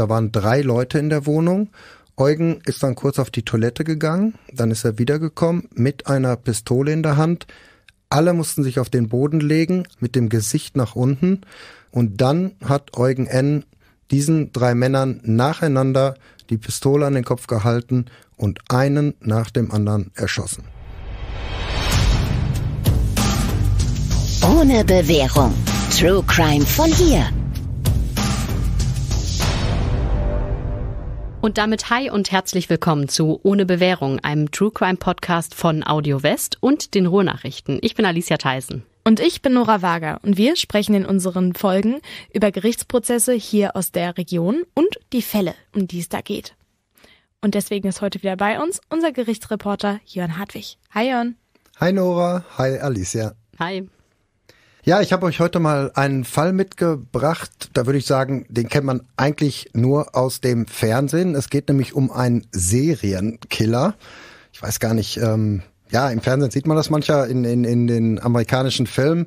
Da waren drei Leute in der Wohnung. Eugen ist dann kurz auf die Toilette gegangen, dann ist er wiedergekommen mit einer Pistole in der Hand. Alle mussten sich auf den Boden legen, mit dem Gesicht nach unten. Und dann hat Eugen N. diesen drei Männern nacheinander die Pistole an den Kopf gehalten und einen nach dem anderen erschossen. Ohne Bewährung. True Crime von hier. Und damit hi und herzlich willkommen zu Ohne Bewährung, einem True Crime Podcast von Audio West und den Ruhrnachrichten. Ich bin Alicia Theisen. Und ich bin Nora Wager und wir sprechen in unseren Folgen über Gerichtsprozesse hier aus der Region und die Fälle, um die es da geht. Und deswegen ist heute wieder bei uns unser Gerichtsreporter Jörn Hartwig. Hi Jörn. Hi Nora, hi Alicia. Hi. Ja, ich habe euch heute mal einen Fall mitgebracht. Da würde ich sagen, den kennt man eigentlich nur aus dem Fernsehen. Es geht nämlich um einen Serienkiller. Ich weiß gar nicht, ähm, ja, im Fernsehen sieht man das mancher in, in, in den amerikanischen Filmen.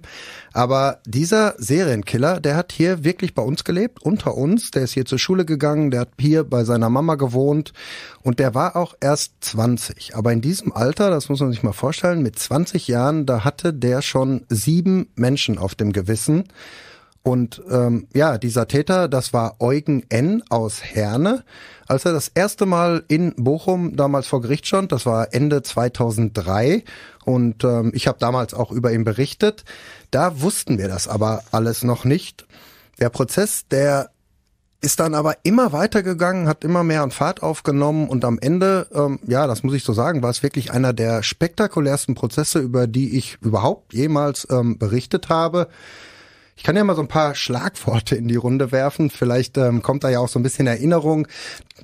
Aber dieser Serienkiller, der hat hier wirklich bei uns gelebt, unter uns. Der ist hier zur Schule gegangen, der hat hier bei seiner Mama gewohnt und der war auch erst 20. Aber in diesem Alter, das muss man sich mal vorstellen, mit 20 Jahren, da hatte der schon sieben Menschen auf dem Gewissen. Und ähm, ja, dieser Täter, das war Eugen N. aus Herne. Als er das erste Mal in Bochum damals vor Gericht stand, das war Ende 2003, und ähm, ich habe damals auch über ihn berichtet, da wussten wir das aber alles noch nicht. Der Prozess, der ist dann aber immer weitergegangen, hat immer mehr an Fahrt aufgenommen und am Ende, ähm, ja, das muss ich so sagen, war es wirklich einer der spektakulärsten Prozesse, über die ich überhaupt jemals ähm, berichtet habe. Ich kann ja mal so ein paar Schlagworte in die Runde werfen. Vielleicht ähm, kommt da ja auch so ein bisschen Erinnerung.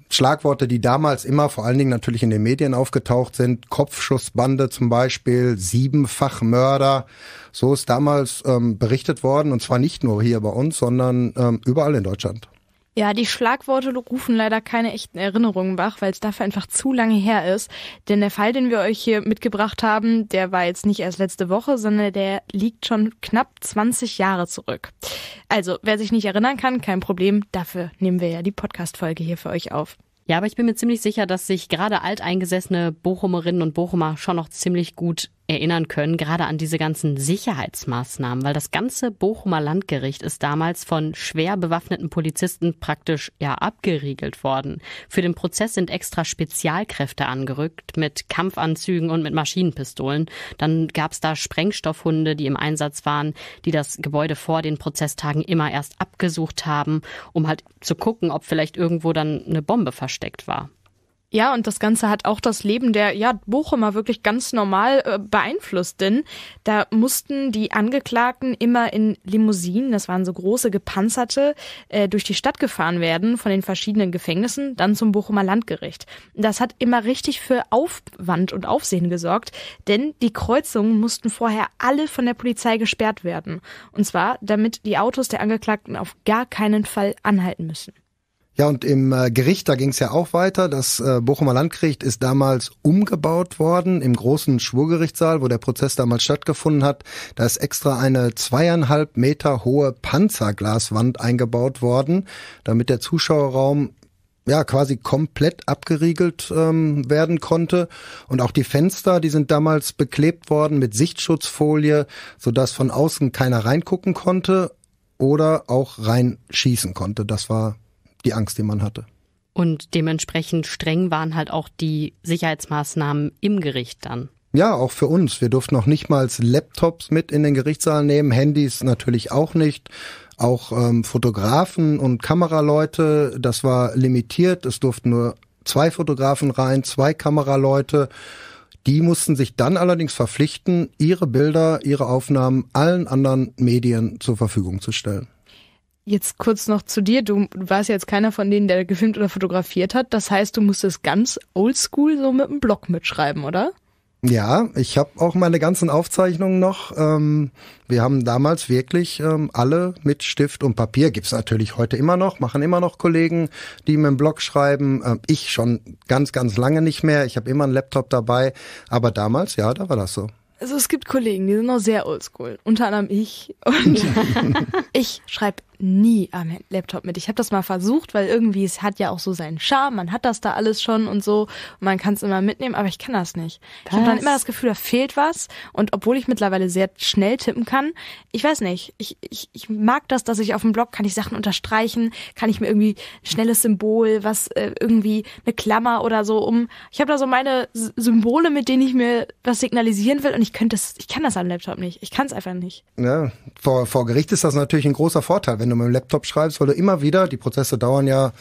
Schlagworte, die damals immer vor allen Dingen natürlich in den Medien aufgetaucht sind. Kopfschussbande zum Beispiel, Siebenfachmörder. So ist damals ähm, berichtet worden und zwar nicht nur hier bei uns, sondern ähm, überall in Deutschland. Ja, die Schlagworte rufen leider keine echten Erinnerungen wach, weil es dafür einfach zu lange her ist. Denn der Fall, den wir euch hier mitgebracht haben, der war jetzt nicht erst letzte Woche, sondern der liegt schon knapp 20 Jahre zurück. Also, wer sich nicht erinnern kann, kein Problem. Dafür nehmen wir ja die Podcast-Folge hier für euch auf. Ja, aber ich bin mir ziemlich sicher, dass sich gerade alteingesessene Bochumerinnen und Bochumer schon noch ziemlich gut erinnern können, gerade an diese ganzen Sicherheitsmaßnahmen, weil das ganze Bochumer Landgericht ist damals von schwer bewaffneten Polizisten praktisch ja abgeriegelt worden. Für den Prozess sind extra Spezialkräfte angerückt mit Kampfanzügen und mit Maschinenpistolen. Dann gab es da Sprengstoffhunde, die im Einsatz waren, die das Gebäude vor den Prozesstagen immer erst abgesucht haben, um halt zu gucken, ob vielleicht irgendwo dann eine Bombe versteckt war. Ja, und das Ganze hat auch das Leben der ja, Bochumer wirklich ganz normal äh, beeinflusst, denn da mussten die Angeklagten immer in Limousinen, das waren so große gepanzerte, äh, durch die Stadt gefahren werden von den verschiedenen Gefängnissen, dann zum Bochumer Landgericht. Das hat immer richtig für Aufwand und Aufsehen gesorgt, denn die Kreuzungen mussten vorher alle von der Polizei gesperrt werden. Und zwar, damit die Autos der Angeklagten auf gar keinen Fall anhalten müssen. Ja, und im äh, Gericht, da ging es ja auch weiter. Das äh, Bochumer Landgericht ist damals umgebaut worden im großen Schwurgerichtssaal, wo der Prozess damals stattgefunden hat. Da ist extra eine zweieinhalb Meter hohe Panzerglaswand eingebaut worden, damit der Zuschauerraum ja quasi komplett abgeriegelt ähm, werden konnte und auch die Fenster, die sind damals beklebt worden mit Sichtschutzfolie, sodass von außen keiner reingucken konnte oder auch reinschießen konnte. Das war die Angst, die man hatte. Und dementsprechend streng waren halt auch die Sicherheitsmaßnahmen im Gericht dann. Ja, auch für uns. Wir durften noch nicht mal Laptops mit in den Gerichtssaal nehmen, Handys natürlich auch nicht. Auch ähm, Fotografen und Kameraleute, das war limitiert. Es durften nur zwei Fotografen rein, zwei Kameraleute. Die mussten sich dann allerdings verpflichten, ihre Bilder, ihre Aufnahmen allen anderen Medien zur Verfügung zu stellen. Jetzt kurz noch zu dir. Du warst jetzt keiner von denen, der gefilmt oder fotografiert hat. Das heißt, du musstest ganz oldschool so mit einem Blog mitschreiben, oder? Ja, ich habe auch meine ganzen Aufzeichnungen noch. Ähm, wir haben damals wirklich ähm, alle mit Stift und Papier. gibt es natürlich heute immer noch, machen immer noch Kollegen, die mit dem Blog schreiben. Ähm, ich schon ganz, ganz lange nicht mehr. Ich habe immer einen Laptop dabei. Aber damals, ja, da war das so. Also es gibt Kollegen, die sind noch sehr oldschool. Unter anderem ich. Und ich schreibe nie am Laptop mit. Ich habe das mal versucht, weil irgendwie es hat ja auch so seinen Charme, man hat das da alles schon und so und man kann es immer mitnehmen, aber ich kann das nicht. Was? Ich habe dann immer das Gefühl, da fehlt was und obwohl ich mittlerweile sehr schnell tippen kann, ich weiß nicht, ich, ich, ich mag das, dass ich auf dem Blog kann ich Sachen unterstreichen, kann ich mir irgendwie ein schnelles Symbol, was äh, irgendwie eine Klammer oder so um. Ich habe da so meine S Symbole, mit denen ich mir was signalisieren will und ich könnte das, ich kann das am Laptop nicht. Ich kann es einfach nicht. Ja, vor, vor Gericht ist das natürlich ein großer Vorteil, wenn wenn du mit dem Laptop schreibst, weil du immer wieder, die Prozesse dauern ja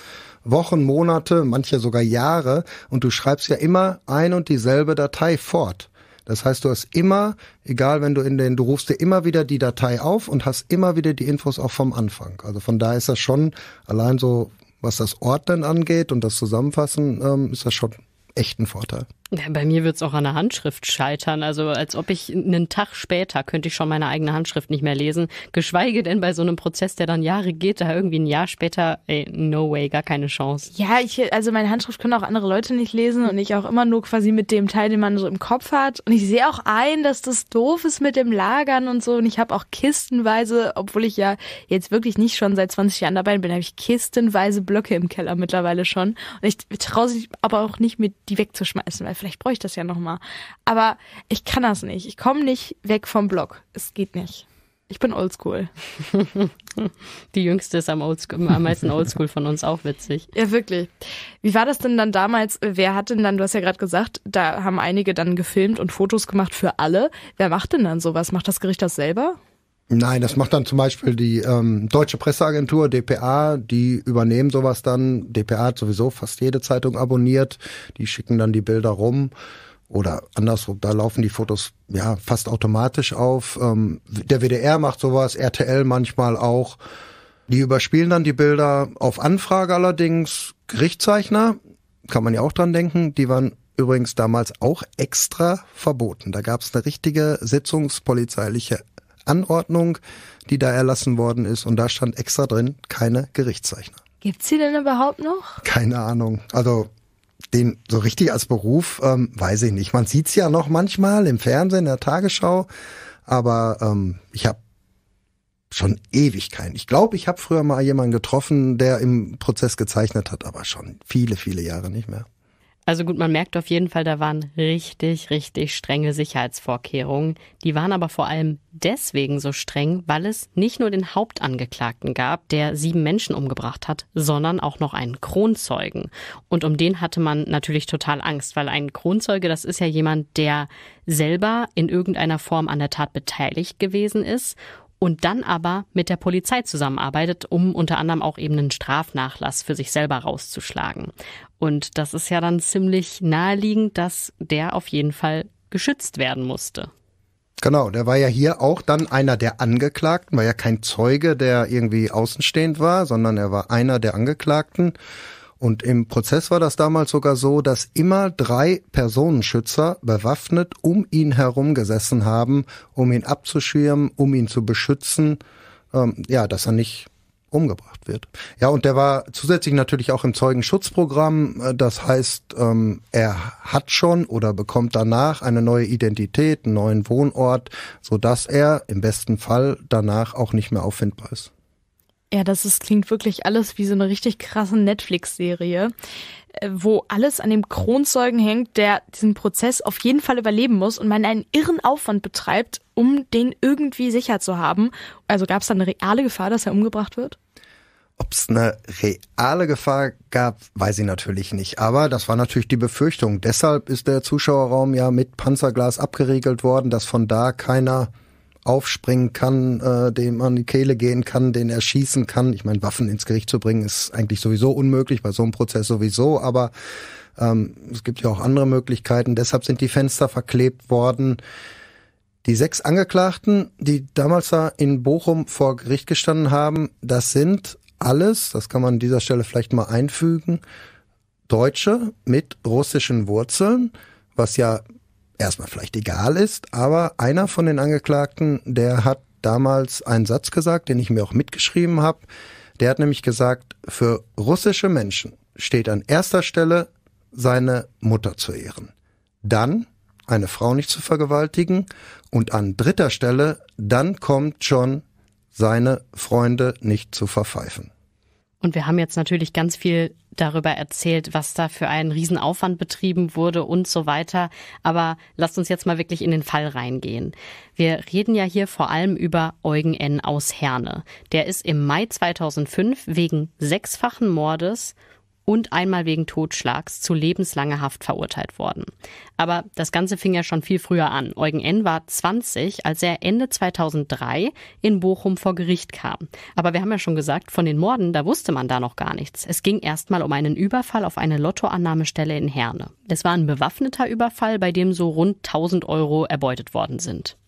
Wochen, Monate, manche sogar Jahre und du schreibst ja immer ein und dieselbe Datei fort. Das heißt, du hast immer, egal wenn du in den, du rufst dir immer wieder die Datei auf und hast immer wieder die Infos auch vom Anfang. Also von da ist das schon, allein so, was das Ordnen angeht und das Zusammenfassen, ähm, ist das schon echt ein Vorteil. Ja, bei mir wird's auch an der Handschrift scheitern. Also als ob ich einen Tag später könnte ich schon meine eigene Handschrift nicht mehr lesen. Geschweige denn bei so einem Prozess, der dann Jahre geht, da irgendwie ein Jahr später, ey, no way, gar keine Chance. Ja, ich, also meine Handschrift können auch andere Leute nicht lesen und ich auch immer nur quasi mit dem Teil, den man so im Kopf hat. Und ich sehe auch ein, dass das doof ist mit dem Lagern und so. Und ich habe auch kistenweise, obwohl ich ja jetzt wirklich nicht schon seit 20 Jahren dabei bin, habe ich kistenweise Blöcke im Keller mittlerweile schon. Und ich traue sich aber auch nicht, mir die wegzuschmeißen, weil vielleicht bräuchte ich das ja nochmal. Aber ich kann das nicht. Ich komme nicht weg vom Blog. Es geht nicht. Ich bin oldschool. Die jüngste ist am, oldschool, am meisten oldschool von uns auch witzig. Ja, wirklich. Wie war das denn dann damals? Wer hat denn dann, du hast ja gerade gesagt, da haben einige dann gefilmt und Fotos gemacht für alle. Wer macht denn dann sowas? Macht das Gericht das selber? Nein, das macht dann zum Beispiel die ähm, deutsche Presseagentur DPA, die übernehmen sowas dann. DPA hat sowieso fast jede Zeitung abonniert, die schicken dann die Bilder rum oder andersrum, da laufen die Fotos ja fast automatisch auf. Ähm, der WDR macht sowas, RTL manchmal auch. Die überspielen dann die Bilder auf Anfrage allerdings. Gerichtszeichner, kann man ja auch dran denken, die waren übrigens damals auch extra verboten. Da gab es eine richtige sitzungspolizeiliche Anordnung, die da erlassen worden ist. Und da stand extra drin, keine Gerichtszeichner. Gibt's sie denn überhaupt noch? Keine Ahnung. Also den so richtig als Beruf ähm, weiß ich nicht. Man sieht es ja noch manchmal im Fernsehen, in der Tagesschau, aber ähm, ich habe schon ewig keinen. Ich glaube, ich habe früher mal jemanden getroffen, der im Prozess gezeichnet hat, aber schon viele, viele Jahre nicht mehr. Also gut, man merkt auf jeden Fall, da waren richtig, richtig strenge Sicherheitsvorkehrungen. Die waren aber vor allem deswegen so streng, weil es nicht nur den Hauptangeklagten gab, der sieben Menschen umgebracht hat, sondern auch noch einen Kronzeugen. Und um den hatte man natürlich total Angst, weil ein Kronzeuge, das ist ja jemand, der selber in irgendeiner Form an der Tat beteiligt gewesen ist und dann aber mit der Polizei zusammenarbeitet, um unter anderem auch eben einen Strafnachlass für sich selber rauszuschlagen. Und das ist ja dann ziemlich naheliegend, dass der auf jeden Fall geschützt werden musste. Genau, der war ja hier auch dann einer der Angeklagten, war ja kein Zeuge, der irgendwie außenstehend war, sondern er war einer der Angeklagten. Und im Prozess war das damals sogar so, dass immer drei Personenschützer bewaffnet um ihn herum gesessen haben, um ihn abzuschirmen, um ihn zu beschützen, ähm, ja, dass er nicht umgebracht wird. Ja, und der war zusätzlich natürlich auch im Zeugenschutzprogramm. Äh, das heißt, ähm, er hat schon oder bekommt danach eine neue Identität, einen neuen Wohnort, so dass er im besten Fall danach auch nicht mehr auffindbar ist. Ja, das ist, klingt wirklich alles wie so eine richtig krasse Netflix-Serie, äh, wo alles an dem Kronzeugen hängt, der diesen Prozess auf jeden Fall überleben muss und man einen irren Aufwand betreibt, um den irgendwie sicher zu haben. Also gab es da eine reale Gefahr, dass er umgebracht wird? Ob es eine reale Gefahr gab, weiß ich natürlich nicht. Aber das war natürlich die Befürchtung. Deshalb ist der Zuschauerraum ja mit Panzerglas abgeriegelt worden, dass von da keiner aufspringen kann, äh, dem an die Kehle gehen kann, den erschießen kann. Ich meine, Waffen ins Gericht zu bringen, ist eigentlich sowieso unmöglich, bei so einem Prozess sowieso, aber ähm, es gibt ja auch andere Möglichkeiten. Deshalb sind die Fenster verklebt worden. Die sechs Angeklagten, die damals da in Bochum vor Gericht gestanden haben, das sind alles, das kann man an dieser Stelle vielleicht mal einfügen, Deutsche mit russischen Wurzeln, was ja erstmal vielleicht egal ist, aber einer von den Angeklagten, der hat damals einen Satz gesagt, den ich mir auch mitgeschrieben habe. Der hat nämlich gesagt, für russische Menschen steht an erster Stelle seine Mutter zu ehren, dann eine Frau nicht zu vergewaltigen und an dritter Stelle dann kommt schon seine Freunde nicht zu verpfeifen. Und wir haben jetzt natürlich ganz viel darüber erzählt, was da für einen Riesenaufwand betrieben wurde und so weiter. Aber lasst uns jetzt mal wirklich in den Fall reingehen. Wir reden ja hier vor allem über Eugen N. aus Herne. Der ist im Mai 2005 wegen sechsfachen Mordes und einmal wegen Totschlags zu lebenslanger Haft verurteilt worden. Aber das Ganze fing ja schon viel früher an. Eugen N. war 20, als er Ende 2003 in Bochum vor Gericht kam. Aber wir haben ja schon gesagt, von den Morden, da wusste man da noch gar nichts. Es ging erstmal um einen Überfall auf eine Lottoannahmestelle in Herne. Es war ein bewaffneter Überfall, bei dem so rund 1000 Euro erbeutet worden sind.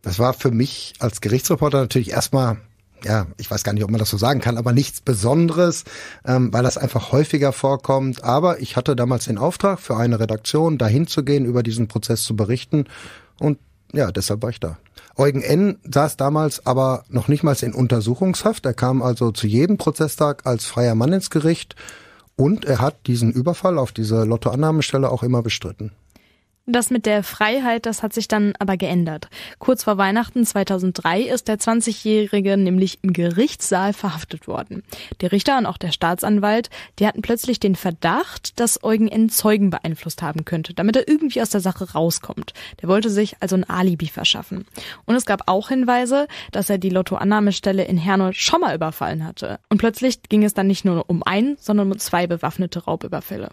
Das war für mich als Gerichtsreporter natürlich erstmal ja, ich weiß gar nicht, ob man das so sagen kann, aber nichts Besonderes, ähm, weil das einfach häufiger vorkommt. Aber ich hatte damals den Auftrag für eine Redaktion, dahin zu gehen, über diesen Prozess zu berichten. Und ja, deshalb war ich da. Eugen N. saß damals aber noch nicht mal in Untersuchungshaft. Er kam also zu jedem Prozesstag als freier Mann ins Gericht und er hat diesen Überfall auf diese Lottoannahmestelle auch immer bestritten. Das mit der Freiheit, das hat sich dann aber geändert. Kurz vor Weihnachten 2003 ist der 20-Jährige nämlich im Gerichtssaal verhaftet worden. Der Richter und auch der Staatsanwalt, die hatten plötzlich den Verdacht, dass Eugen N. Zeugen beeinflusst haben könnte, damit er irgendwie aus der Sache rauskommt. Der wollte sich also ein Alibi verschaffen. Und es gab auch Hinweise, dass er die Lottoannahmestelle in Hernold schon mal überfallen hatte. Und plötzlich ging es dann nicht nur um einen, sondern um zwei bewaffnete Raubüberfälle.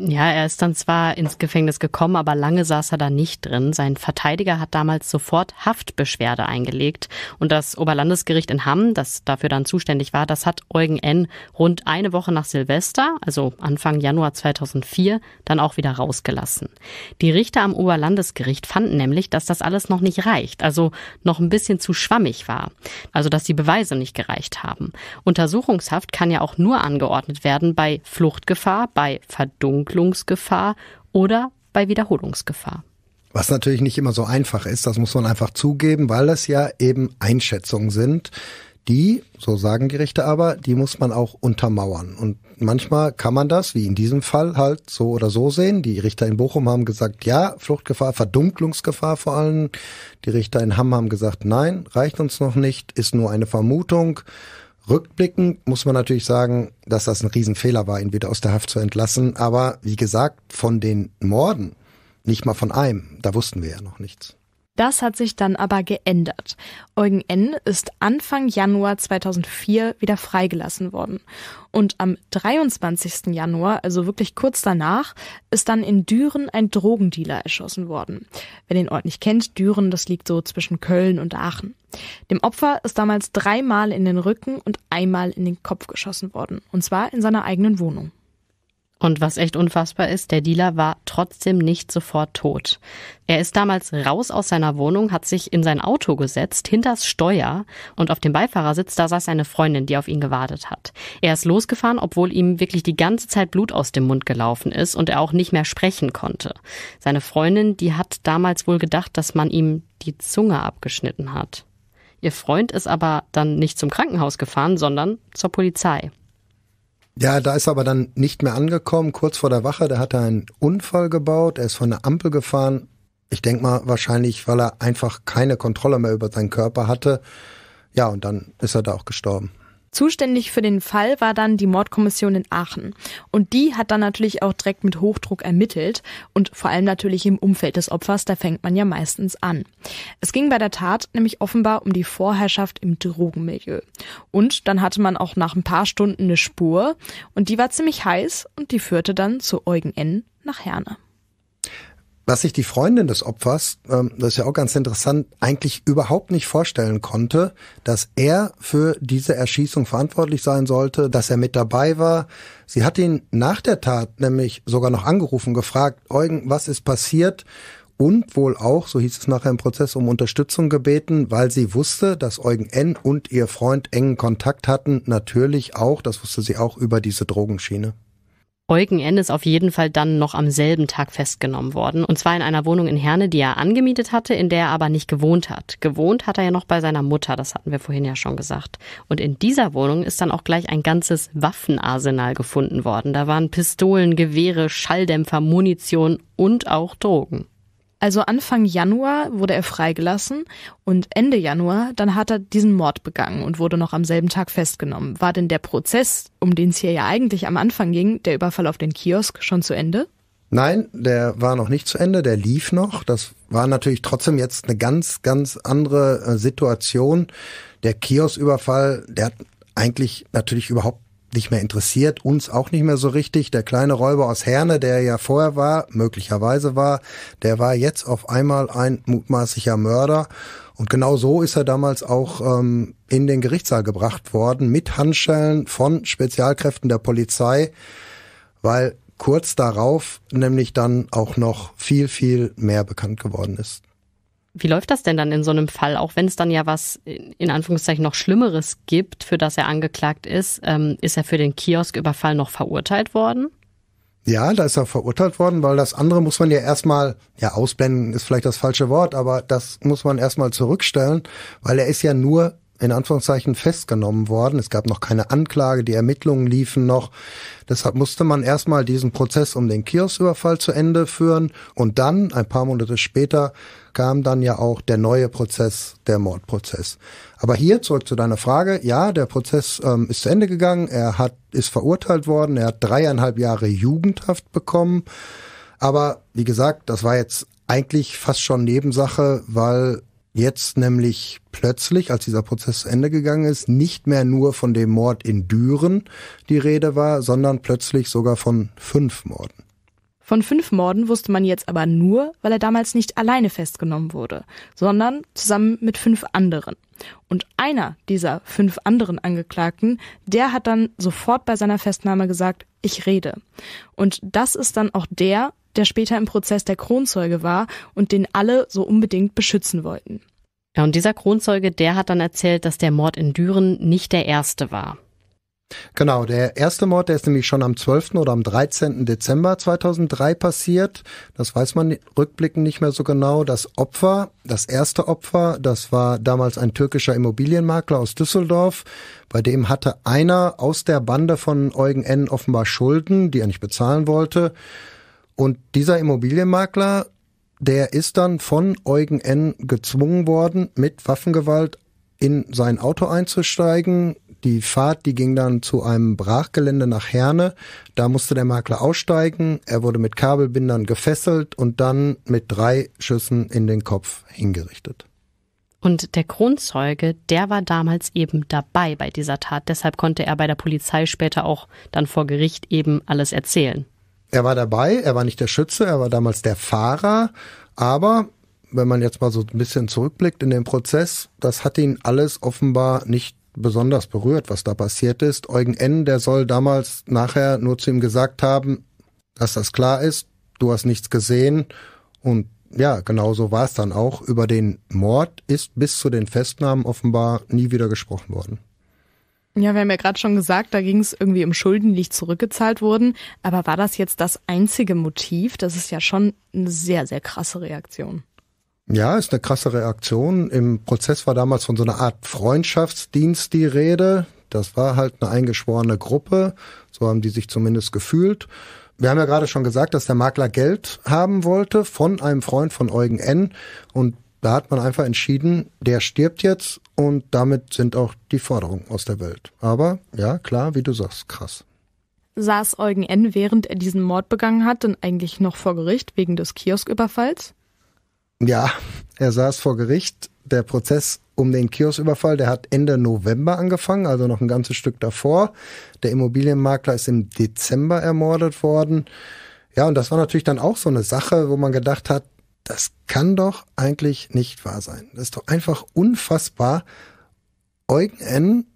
Ja, er ist dann zwar ins Gefängnis gekommen, aber lange saß er da nicht drin. Sein Verteidiger hat damals sofort Haftbeschwerde eingelegt. Und das Oberlandesgericht in Hamm, das dafür dann zuständig war, das hat Eugen N. rund eine Woche nach Silvester, also Anfang Januar 2004, dann auch wieder rausgelassen. Die Richter am Oberlandesgericht fanden nämlich, dass das alles noch nicht reicht, also noch ein bisschen zu schwammig war. Also, dass die Beweise nicht gereicht haben. Untersuchungshaft kann ja auch nur angeordnet werden bei Fluchtgefahr, bei Verdunkelung, Verdunklungsgefahr oder bei Wiederholungsgefahr. Was natürlich nicht immer so einfach ist, das muss man einfach zugeben, weil das ja eben Einschätzungen sind. Die, so sagen die Richter aber, die muss man auch untermauern. Und manchmal kann man das, wie in diesem Fall, halt so oder so sehen. Die Richter in Bochum haben gesagt, ja, Fluchtgefahr, Verdunklungsgefahr vor allem. Die Richter in Hamm haben gesagt, nein, reicht uns noch nicht, ist nur eine Vermutung. Rückblickend muss man natürlich sagen, dass das ein Riesenfehler war, ihn wieder aus der Haft zu entlassen. Aber wie gesagt, von den Morden, nicht mal von einem, da wussten wir ja noch nichts. Das hat sich dann aber geändert. Eugen N. ist Anfang Januar 2004 wieder freigelassen worden. Und am 23. Januar, also wirklich kurz danach, ist dann in Düren ein Drogendealer erschossen worden. Wer den Ort nicht kennt, Düren, das liegt so zwischen Köln und Aachen. Dem Opfer ist damals dreimal in den Rücken und einmal in den Kopf geschossen worden. Und zwar in seiner eigenen Wohnung. Und was echt unfassbar ist, der Dealer war trotzdem nicht sofort tot. Er ist damals raus aus seiner Wohnung, hat sich in sein Auto gesetzt, hinters Steuer und auf dem Beifahrersitz, da saß seine Freundin, die auf ihn gewartet hat. Er ist losgefahren, obwohl ihm wirklich die ganze Zeit Blut aus dem Mund gelaufen ist und er auch nicht mehr sprechen konnte. Seine Freundin, die hat damals wohl gedacht, dass man ihm die Zunge abgeschnitten hat. Ihr Freund ist aber dann nicht zum Krankenhaus gefahren, sondern zur Polizei. Ja, da ist er aber dann nicht mehr angekommen, kurz vor der Wache, da hat er einen Unfall gebaut, er ist von der Ampel gefahren. Ich denke mal, wahrscheinlich, weil er einfach keine Kontrolle mehr über seinen Körper hatte. Ja, und dann ist er da auch gestorben. Zuständig für den Fall war dann die Mordkommission in Aachen. Und die hat dann natürlich auch direkt mit Hochdruck ermittelt und vor allem natürlich im Umfeld des Opfers, da fängt man ja meistens an. Es ging bei der Tat nämlich offenbar um die Vorherrschaft im Drogenmilieu. Und dann hatte man auch nach ein paar Stunden eine Spur und die war ziemlich heiß und die führte dann zu Eugen N. nach Herne was sich die Freundin des Opfers, ähm, das ist ja auch ganz interessant, eigentlich überhaupt nicht vorstellen konnte, dass er für diese Erschießung verantwortlich sein sollte, dass er mit dabei war. Sie hat ihn nach der Tat nämlich sogar noch angerufen, gefragt, Eugen, was ist passiert? Und wohl auch, so hieß es nachher im Prozess, um Unterstützung gebeten, weil sie wusste, dass Eugen N. und ihr Freund engen Kontakt hatten. Natürlich auch, das wusste sie auch über diese Drogenschiene. Eugen N. ist auf jeden Fall dann noch am selben Tag festgenommen worden. Und zwar in einer Wohnung in Herne, die er angemietet hatte, in der er aber nicht gewohnt hat. Gewohnt hat er ja noch bei seiner Mutter, das hatten wir vorhin ja schon gesagt. Und in dieser Wohnung ist dann auch gleich ein ganzes Waffenarsenal gefunden worden. Da waren Pistolen, Gewehre, Schalldämpfer, Munition und auch Drogen. Also Anfang Januar wurde er freigelassen und Ende Januar, dann hat er diesen Mord begangen und wurde noch am selben Tag festgenommen. War denn der Prozess, um den es hier ja eigentlich am Anfang ging, der Überfall auf den Kiosk, schon zu Ende? Nein, der war noch nicht zu Ende, der lief noch. Das war natürlich trotzdem jetzt eine ganz, ganz andere äh, Situation. Der Kiosküberfall, der hat eigentlich natürlich überhaupt nicht mehr interessiert, uns auch nicht mehr so richtig. Der kleine Räuber aus Herne, der ja vorher war, möglicherweise war, der war jetzt auf einmal ein mutmaßlicher Mörder. Und genau so ist er damals auch ähm, in den Gerichtssaal gebracht worden, mit Handschellen von Spezialkräften der Polizei, weil kurz darauf nämlich dann auch noch viel, viel mehr bekannt geworden ist. Wie läuft das denn dann in so einem Fall, auch wenn es dann ja was in Anführungszeichen noch Schlimmeres gibt, für das er angeklagt ist? Ähm, ist er für den Kiosküberfall noch verurteilt worden? Ja, da ist er verurteilt worden, weil das andere muss man ja erstmal, ja, ausblenden ist vielleicht das falsche Wort, aber das muss man erstmal zurückstellen, weil er ist ja nur in Anführungszeichen festgenommen worden. Es gab noch keine Anklage, die Ermittlungen liefen noch. Deshalb musste man erstmal diesen Prozess um den Kiosküberfall zu Ende führen und dann, ein paar Monate später, kam dann ja auch der neue Prozess, der Mordprozess. Aber hier zurück zu deiner Frage. Ja, der Prozess ähm, ist zu Ende gegangen. Er hat, ist verurteilt worden. Er hat dreieinhalb Jahre Jugendhaft bekommen. Aber wie gesagt, das war jetzt eigentlich fast schon Nebensache, weil jetzt nämlich plötzlich, als dieser Prozess zu Ende gegangen ist, nicht mehr nur von dem Mord in Düren die Rede war, sondern plötzlich sogar von fünf Morden. Von fünf Morden wusste man jetzt aber nur, weil er damals nicht alleine festgenommen wurde, sondern zusammen mit fünf anderen. Und einer dieser fünf anderen Angeklagten, der hat dann sofort bei seiner Festnahme gesagt, ich rede. Und das ist dann auch der, der später im Prozess der Kronzeuge war und den alle so unbedingt beschützen wollten. Ja, und dieser Kronzeuge, der hat dann erzählt, dass der Mord in Düren nicht der erste war. Genau, der erste Mord, der ist nämlich schon am 12. oder am 13. Dezember 2003 passiert. Das weiß man rückblickend nicht mehr so genau. Das Opfer, das erste Opfer, das war damals ein türkischer Immobilienmakler aus Düsseldorf. Bei dem hatte einer aus der Bande von Eugen N. offenbar Schulden, die er nicht bezahlen wollte. Und dieser Immobilienmakler, der ist dann von Eugen N. gezwungen worden, mit Waffengewalt in sein Auto einzusteigen, die Fahrt, die ging dann zu einem Brachgelände nach Herne. Da musste der Makler aussteigen. Er wurde mit Kabelbindern gefesselt und dann mit drei Schüssen in den Kopf hingerichtet. Und der Kronzeuge, der war damals eben dabei bei dieser Tat. Deshalb konnte er bei der Polizei später auch dann vor Gericht eben alles erzählen. Er war dabei, er war nicht der Schütze, er war damals der Fahrer. Aber wenn man jetzt mal so ein bisschen zurückblickt in den Prozess, das hat ihn alles offenbar nicht besonders berührt, was da passiert ist. Eugen N., der soll damals nachher nur zu ihm gesagt haben, dass das klar ist, du hast nichts gesehen und ja, genau so war es dann auch. Über den Mord ist bis zu den Festnahmen offenbar nie wieder gesprochen worden. Ja, wir haben ja gerade schon gesagt, da ging es irgendwie um Schulden, die nicht zurückgezahlt wurden. Aber war das jetzt das einzige Motiv? Das ist ja schon eine sehr, sehr krasse Reaktion. Ja, ist eine krasse Reaktion. Im Prozess war damals von so einer Art Freundschaftsdienst die Rede. Das war halt eine eingeschworene Gruppe. So haben die sich zumindest gefühlt. Wir haben ja gerade schon gesagt, dass der Makler Geld haben wollte von einem Freund von Eugen N. Und da hat man einfach entschieden, der stirbt jetzt und damit sind auch die Forderungen aus der Welt. Aber ja, klar, wie du sagst, krass. Saß Eugen N., während er diesen Mord begangen hat, denn eigentlich noch vor Gericht wegen des Kiosküberfalls? Ja, er saß vor Gericht. Der Prozess um den Kiosküberfall, der hat Ende November angefangen, also noch ein ganzes Stück davor. Der Immobilienmakler ist im Dezember ermordet worden. Ja, und das war natürlich dann auch so eine Sache, wo man gedacht hat, das kann doch eigentlich nicht wahr sein. Das ist doch einfach unfassbar. Eugen N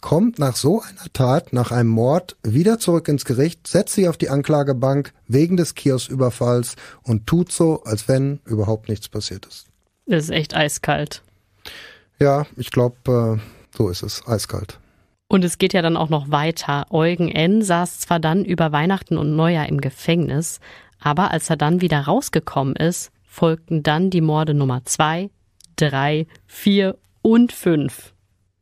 kommt nach so einer Tat, nach einem Mord, wieder zurück ins Gericht, setzt sich auf die Anklagebank wegen des Kiosküberfalls und tut so, als wenn überhaupt nichts passiert ist. Das ist echt eiskalt. Ja, ich glaube, äh, so ist es, eiskalt. Und es geht ja dann auch noch weiter. Eugen N. saß zwar dann über Weihnachten und Neujahr im Gefängnis, aber als er dann wieder rausgekommen ist, folgten dann die Morde Nummer 2, 3, 4 und 5.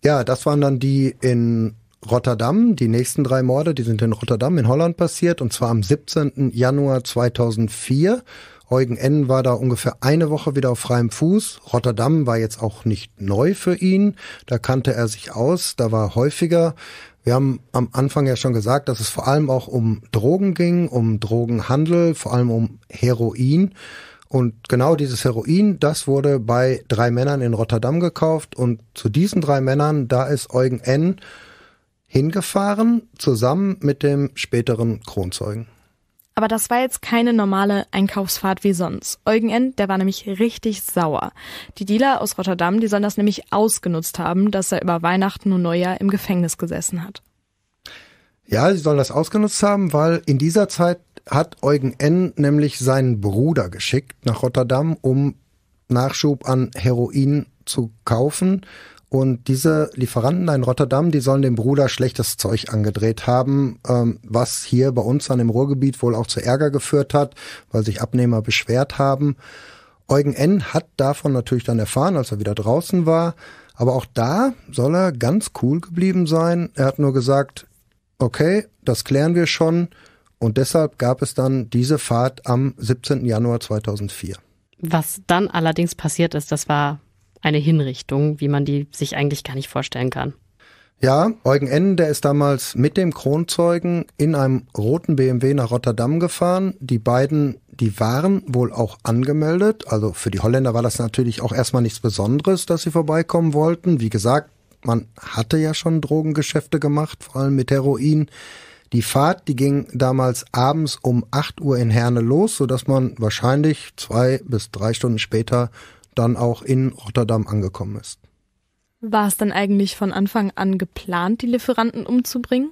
Ja, das waren dann die in Rotterdam. Die nächsten drei Morde, die sind in Rotterdam in Holland passiert und zwar am 17. Januar 2004. Eugen N. war da ungefähr eine Woche wieder auf freiem Fuß. Rotterdam war jetzt auch nicht neu für ihn. Da kannte er sich aus, da war häufiger. Wir haben am Anfang ja schon gesagt, dass es vor allem auch um Drogen ging, um Drogenhandel, vor allem um Heroin. Und genau dieses Heroin, das wurde bei drei Männern in Rotterdam gekauft. Und zu diesen drei Männern, da ist Eugen N. hingefahren, zusammen mit dem späteren Kronzeugen. Aber das war jetzt keine normale Einkaufsfahrt wie sonst. Eugen N., der war nämlich richtig sauer. Die Dealer aus Rotterdam, die sollen das nämlich ausgenutzt haben, dass er über Weihnachten und Neujahr im Gefängnis gesessen hat. Ja, sie sollen das ausgenutzt haben, weil in dieser Zeit hat Eugen N. nämlich seinen Bruder geschickt nach Rotterdam, um Nachschub an Heroin zu kaufen. Und diese Lieferanten in Rotterdam, die sollen dem Bruder schlechtes Zeug angedreht haben, ähm, was hier bei uns an dem Ruhrgebiet wohl auch zu Ärger geführt hat, weil sich Abnehmer beschwert haben. Eugen N. hat davon natürlich dann erfahren, als er wieder draußen war. Aber auch da soll er ganz cool geblieben sein. Er hat nur gesagt, okay, das klären wir schon. Und deshalb gab es dann diese Fahrt am 17. Januar 2004. Was dann allerdings passiert ist, das war eine Hinrichtung, wie man die sich eigentlich gar nicht vorstellen kann. Ja, Eugen Ennen, der ist damals mit dem Kronzeugen in einem roten BMW nach Rotterdam gefahren. Die beiden, die waren wohl auch angemeldet. Also für die Holländer war das natürlich auch erstmal nichts Besonderes, dass sie vorbeikommen wollten. Wie gesagt, man hatte ja schon Drogengeschäfte gemacht, vor allem mit Heroin. Die Fahrt, die ging damals abends um 8 Uhr in Herne los, sodass man wahrscheinlich zwei bis drei Stunden später dann auch in Rotterdam angekommen ist. War es dann eigentlich von Anfang an geplant, die Lieferanten umzubringen?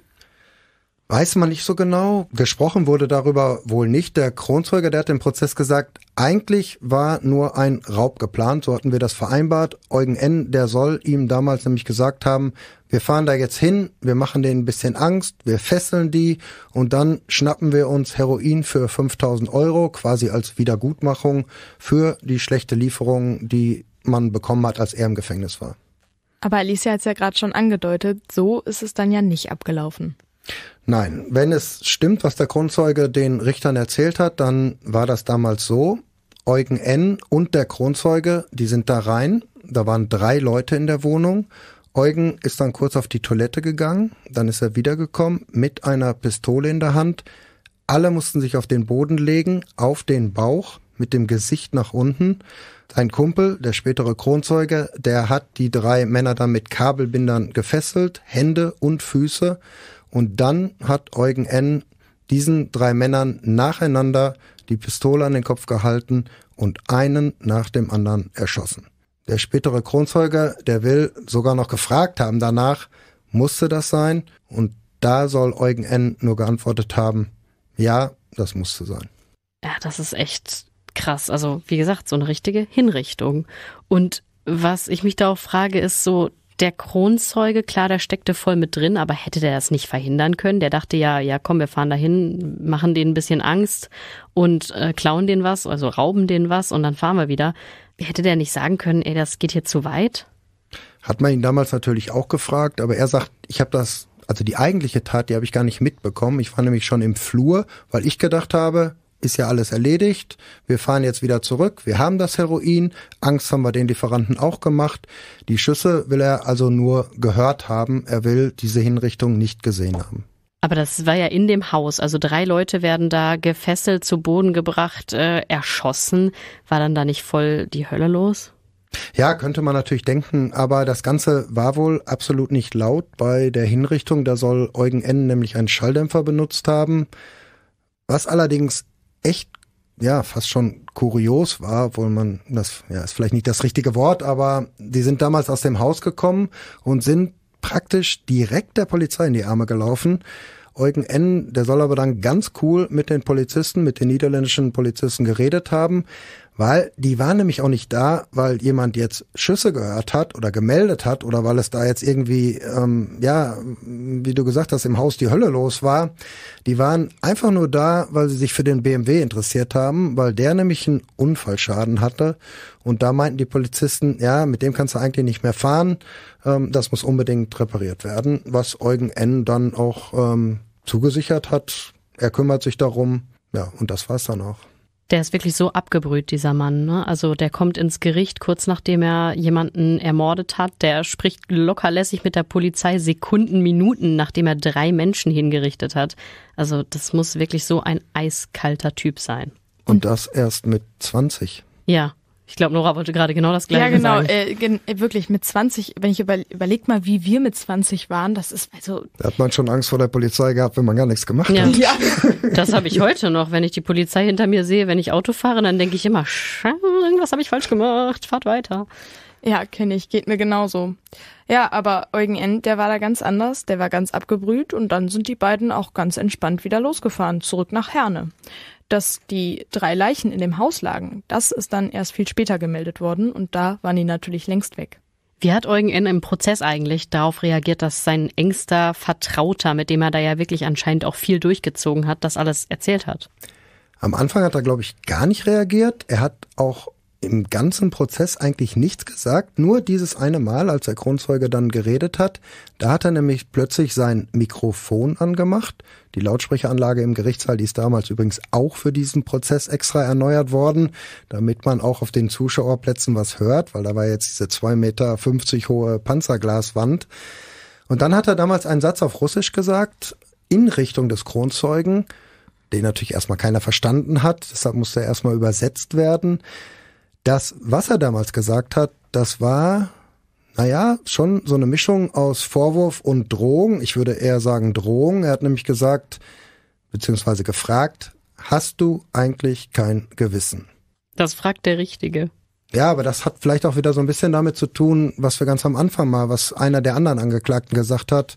Weiß man nicht so genau. Gesprochen wurde darüber wohl nicht. Der Kronzeuge, der hat im Prozess gesagt, eigentlich war nur ein Raub geplant. So hatten wir das vereinbart. Eugen N., der soll ihm damals nämlich gesagt haben, wir fahren da jetzt hin, wir machen denen ein bisschen Angst, wir fesseln die und dann schnappen wir uns Heroin für 5000 Euro, quasi als Wiedergutmachung für die schlechte Lieferung, die man bekommen hat, als er im Gefängnis war. Aber Alicia hat es ja gerade schon angedeutet, so ist es dann ja nicht abgelaufen. Nein, wenn es stimmt, was der Kronzeuge den Richtern erzählt hat, dann war das damals so. Eugen N. und der Kronzeuge, die sind da rein. Da waren drei Leute in der Wohnung. Eugen ist dann kurz auf die Toilette gegangen, dann ist er wiedergekommen mit einer Pistole in der Hand. Alle mussten sich auf den Boden legen, auf den Bauch, mit dem Gesicht nach unten. Sein Kumpel, der spätere Kronzeuge, der hat die drei Männer dann mit Kabelbindern gefesselt, Hände und Füße. Und dann hat Eugen N. diesen drei Männern nacheinander die Pistole an den Kopf gehalten und einen nach dem anderen erschossen. Der spätere Kronzeuge, der will sogar noch gefragt haben danach, musste das sein? Und da soll Eugen N. nur geantwortet haben, ja, das musste sein. Ja, das ist echt krass. Also, wie gesagt, so eine richtige Hinrichtung. Und was ich mich da auch frage, ist so, der Kronzeuge, klar, der steckte voll mit drin, aber hätte der das nicht verhindern können? Der dachte ja, ja, komm, wir fahren dahin, machen denen ein bisschen Angst und äh, klauen denen was, also rauben denen was und dann fahren wir wieder. Hätte der nicht sagen können, ey, das geht hier zu weit? Hat man ihn damals natürlich auch gefragt, aber er sagt, ich habe das, also die eigentliche Tat, die habe ich gar nicht mitbekommen. Ich war nämlich schon im Flur, weil ich gedacht habe, ist ja alles erledigt, wir fahren jetzt wieder zurück, wir haben das Heroin, Angst haben wir den Lieferanten auch gemacht. Die Schüsse will er also nur gehört haben, er will diese Hinrichtung nicht gesehen haben. Aber das war ja in dem Haus. Also drei Leute werden da gefesselt, zu Boden gebracht, äh, erschossen. War dann da nicht voll die Hölle los? Ja, könnte man natürlich denken, aber das Ganze war wohl absolut nicht laut. Bei der Hinrichtung, da soll Eugen N. nämlich einen Schalldämpfer benutzt haben. Was allerdings echt, ja, fast schon kurios war, obwohl man, das ja, ist vielleicht nicht das richtige Wort, aber die sind damals aus dem Haus gekommen und sind praktisch direkt der Polizei in die Arme gelaufen. Eugen N., der soll aber dann ganz cool mit den Polizisten, mit den niederländischen Polizisten geredet haben weil die waren nämlich auch nicht da, weil jemand jetzt Schüsse gehört hat oder gemeldet hat oder weil es da jetzt irgendwie, ähm, ja, wie du gesagt hast, im Haus die Hölle los war. Die waren einfach nur da, weil sie sich für den BMW interessiert haben, weil der nämlich einen Unfallschaden hatte. Und da meinten die Polizisten, ja, mit dem kannst du eigentlich nicht mehr fahren. Ähm, das muss unbedingt repariert werden, was Eugen N. dann auch ähm, zugesichert hat. Er kümmert sich darum. Ja, und das war's dann auch. Der ist wirklich so abgebrüht, dieser Mann. Ne? Also der kommt ins Gericht kurz nachdem er jemanden ermordet hat. Der spricht lockerlässig mit der Polizei Sekunden, Minuten, nachdem er drei Menschen hingerichtet hat. Also das muss wirklich so ein eiskalter Typ sein. Und das erst mit 20. Ja, ich glaube, Nora wollte gerade genau das Gleiche sagen. Ja, genau. Äh, äh, wirklich, mit 20, wenn ich über, überleg mal, wie wir mit 20 waren, das ist also... Da hat man schon Angst vor der Polizei gehabt, wenn man gar nichts gemacht ja. hat. Ja, das habe ich heute noch. Wenn ich die Polizei hinter mir sehe, wenn ich Auto fahre, dann denke ich immer, irgendwas habe ich falsch gemacht, fahrt weiter. Ja, kenne ich, geht mir genauso. Ja, aber Eugen End, der war da ganz anders, der war ganz abgebrüht und dann sind die beiden auch ganz entspannt wieder losgefahren, zurück nach Herne dass die drei Leichen in dem Haus lagen, das ist dann erst viel später gemeldet worden und da waren die natürlich längst weg. Wie hat Eugen N. im Prozess eigentlich darauf reagiert, dass sein engster Vertrauter, mit dem er da ja wirklich anscheinend auch viel durchgezogen hat, das alles erzählt hat? Am Anfang hat er, glaube ich, gar nicht reagiert. Er hat auch im ganzen Prozess eigentlich nichts gesagt, nur dieses eine Mal, als der Kronzeuge dann geredet hat, da hat er nämlich plötzlich sein Mikrofon angemacht. Die Lautsprecheranlage im Gerichtssaal, die ist damals übrigens auch für diesen Prozess extra erneuert worden, damit man auch auf den Zuschauerplätzen was hört, weil da war jetzt diese zwei Meter fünfzig hohe Panzerglaswand. Und dann hat er damals einen Satz auf Russisch gesagt, in Richtung des Kronzeugen, den natürlich erstmal keiner verstanden hat, deshalb musste er erstmal übersetzt werden. Das, was er damals gesagt hat, das war, naja, schon so eine Mischung aus Vorwurf und Drohung. Ich würde eher sagen Drohung. Er hat nämlich gesagt, beziehungsweise gefragt, hast du eigentlich kein Gewissen? Das fragt der Richtige. Ja, aber das hat vielleicht auch wieder so ein bisschen damit zu tun, was wir ganz am Anfang mal, was einer der anderen Angeklagten gesagt hat,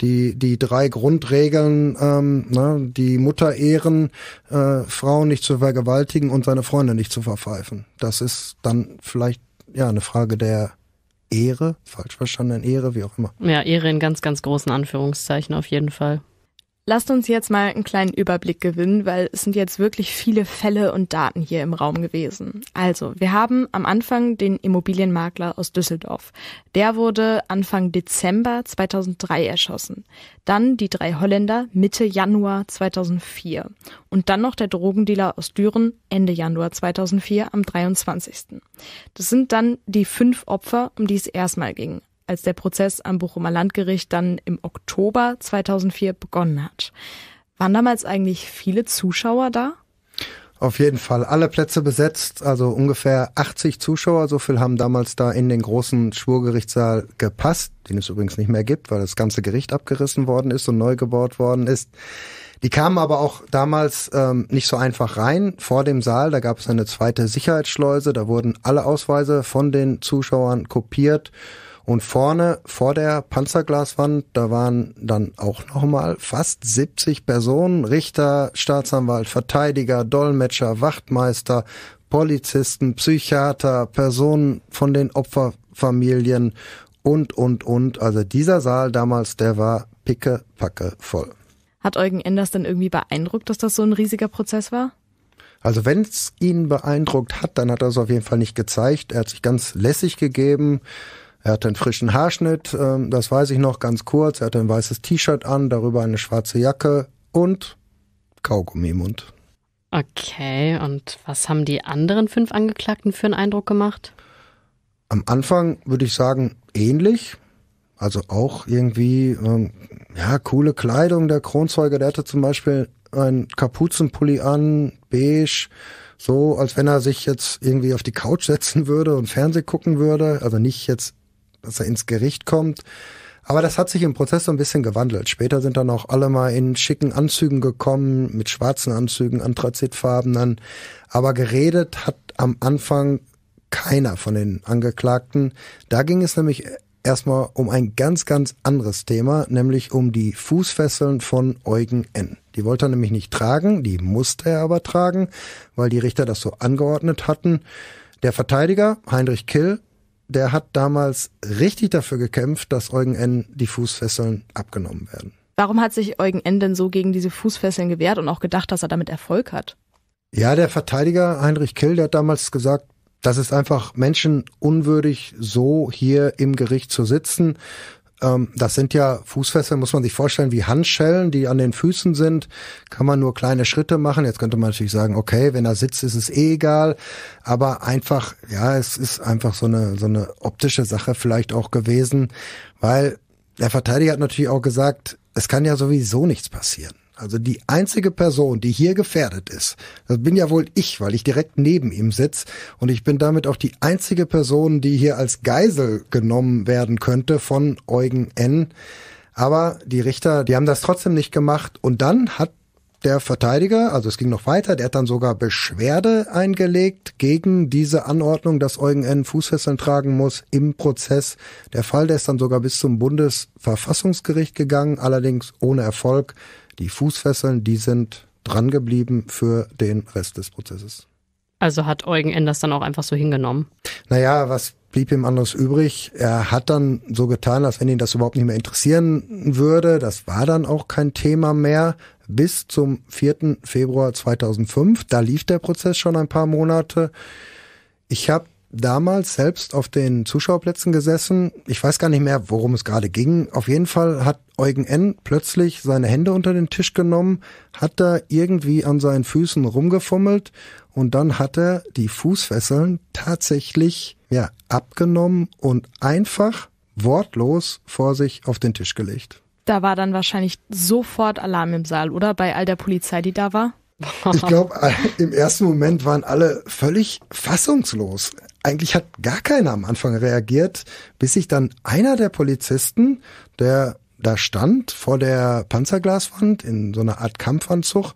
die, die drei Grundregeln, ähm, ne, die Mutter ehren, äh, Frauen nicht zu vergewaltigen und seine Freunde nicht zu verpfeifen. Das ist dann vielleicht ja eine Frage der Ehre, falsch verstanden, Ehre, wie auch immer. Ja, Ehre in ganz, ganz großen Anführungszeichen auf jeden Fall. Lasst uns jetzt mal einen kleinen Überblick gewinnen, weil es sind jetzt wirklich viele Fälle und Daten hier im Raum gewesen. Also, wir haben am Anfang den Immobilienmakler aus Düsseldorf. Der wurde Anfang Dezember 2003 erschossen. Dann die drei Holländer Mitte Januar 2004. Und dann noch der Drogendealer aus Düren Ende Januar 2004 am 23. Das sind dann die fünf Opfer, um die es erstmal ging als der Prozess am Bochumer Landgericht dann im Oktober 2004 begonnen hat. Waren damals eigentlich viele Zuschauer da? Auf jeden Fall alle Plätze besetzt, also ungefähr 80 Zuschauer, so viel haben damals da in den großen Schwurgerichtssaal gepasst, den es übrigens nicht mehr gibt, weil das ganze Gericht abgerissen worden ist und neu gebaut worden ist. Die kamen aber auch damals ähm, nicht so einfach rein. Vor dem Saal, da gab es eine zweite Sicherheitsschleuse, da wurden alle Ausweise von den Zuschauern kopiert. Und vorne, vor der Panzerglaswand, da waren dann auch nochmal fast 70 Personen, Richter, Staatsanwalt, Verteidiger, Dolmetscher, Wachtmeister, Polizisten, Psychiater, Personen von den Opferfamilien und, und, und. Also dieser Saal damals, der war picke, packe voll. Hat Eugen Enders dann irgendwie beeindruckt, dass das so ein riesiger Prozess war? Also wenn es ihn beeindruckt hat, dann hat er es auf jeden Fall nicht gezeigt. Er hat sich ganz lässig gegeben. Er hatte einen frischen Haarschnitt, ähm, das weiß ich noch ganz kurz. Er hatte ein weißes T-Shirt an, darüber eine schwarze Jacke und Kaugummi im Mund. Okay, und was haben die anderen fünf Angeklagten für einen Eindruck gemacht? Am Anfang würde ich sagen, ähnlich. Also auch irgendwie, ähm, ja, coole Kleidung. Der Kronzeuge, der hatte zum Beispiel einen Kapuzenpulli an, beige, so als wenn er sich jetzt irgendwie auf die Couch setzen würde und Fernseh gucken würde. Also nicht jetzt, dass er ins Gericht kommt. Aber das hat sich im Prozess so ein bisschen gewandelt. Später sind dann auch alle mal in schicken Anzügen gekommen, mit schwarzen Anzügen, anthrazitfarbenen. Aber geredet hat am Anfang keiner von den Angeklagten. Da ging es nämlich erstmal um ein ganz, ganz anderes Thema, nämlich um die Fußfesseln von Eugen N. Die wollte er nämlich nicht tragen, die musste er aber tragen, weil die Richter das so angeordnet hatten. Der Verteidiger, Heinrich Kill, der hat damals richtig dafür gekämpft, dass Eugen N. die Fußfesseln abgenommen werden. Warum hat sich Eugen N. denn so gegen diese Fußfesseln gewehrt und auch gedacht, dass er damit Erfolg hat? Ja, der Verteidiger Heinrich Kill, der hat damals gesagt, das ist einfach menschenunwürdig, so hier im Gericht zu sitzen. Ähm, das sind ja Fußfesseln, muss man sich vorstellen, wie Handschellen, die an den Füßen sind. Kann man nur kleine Schritte machen. Jetzt könnte man natürlich sagen, okay, wenn er sitzt, ist es eh egal. Aber einfach, ja, es ist einfach so eine, so eine optische Sache vielleicht auch gewesen, weil der Verteidiger hat natürlich auch gesagt, es kann ja sowieso nichts passieren. Also die einzige Person, die hier gefährdet ist, das bin ja wohl ich, weil ich direkt neben ihm sitze und ich bin damit auch die einzige Person, die hier als Geisel genommen werden könnte von Eugen N. Aber die Richter, die haben das trotzdem nicht gemacht und dann hat der Verteidiger, also es ging noch weiter, der hat dann sogar Beschwerde eingelegt gegen diese Anordnung, dass Eugen N. Fußfesseln tragen muss im Prozess. Der Fall, der ist dann sogar bis zum Bundesverfassungsgericht gegangen, allerdings ohne Erfolg. Die Fußfesseln, die sind drangeblieben für den Rest des Prozesses. Also hat Eugen Enders dann auch einfach so hingenommen? Naja, was blieb ihm anderes übrig? Er hat dann so getan, als wenn ihn das überhaupt nicht mehr interessieren würde. Das war dann auch kein Thema mehr bis zum 4. Februar 2005. Da lief der Prozess schon ein paar Monate. Ich habe damals selbst auf den Zuschauerplätzen gesessen. Ich weiß gar nicht mehr, worum es gerade ging. Auf jeden Fall hat Eugen N. plötzlich seine Hände unter den Tisch genommen, hat da irgendwie an seinen Füßen rumgefummelt und dann hat er die Fußfesseln tatsächlich ja, abgenommen und einfach wortlos vor sich auf den Tisch gelegt. Da war dann wahrscheinlich sofort Alarm im Saal, oder? Bei all der Polizei, die da war? Ich glaube, im ersten Moment waren alle völlig fassungslos eigentlich hat gar keiner am Anfang reagiert, bis sich dann einer der Polizisten, der da stand vor der Panzerglaswand in so einer Art Kampfanzug,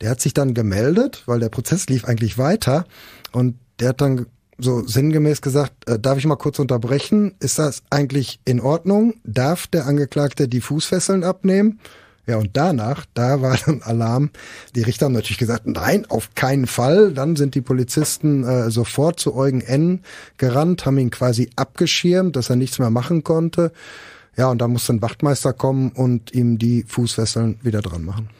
der hat sich dann gemeldet, weil der Prozess lief eigentlich weiter und der hat dann so sinngemäß gesagt, äh, darf ich mal kurz unterbrechen? Ist das eigentlich in Ordnung? Darf der Angeklagte die Fußfesseln abnehmen? Ja, und danach, da war dann Alarm. Die Richter haben natürlich gesagt, nein, auf keinen Fall. Dann sind die Polizisten äh, sofort zu Eugen N. gerannt, haben ihn quasi abgeschirmt, dass er nichts mehr machen konnte. Ja, und da musste ein Wachtmeister kommen und ihm die Fußfesseln wieder dran machen.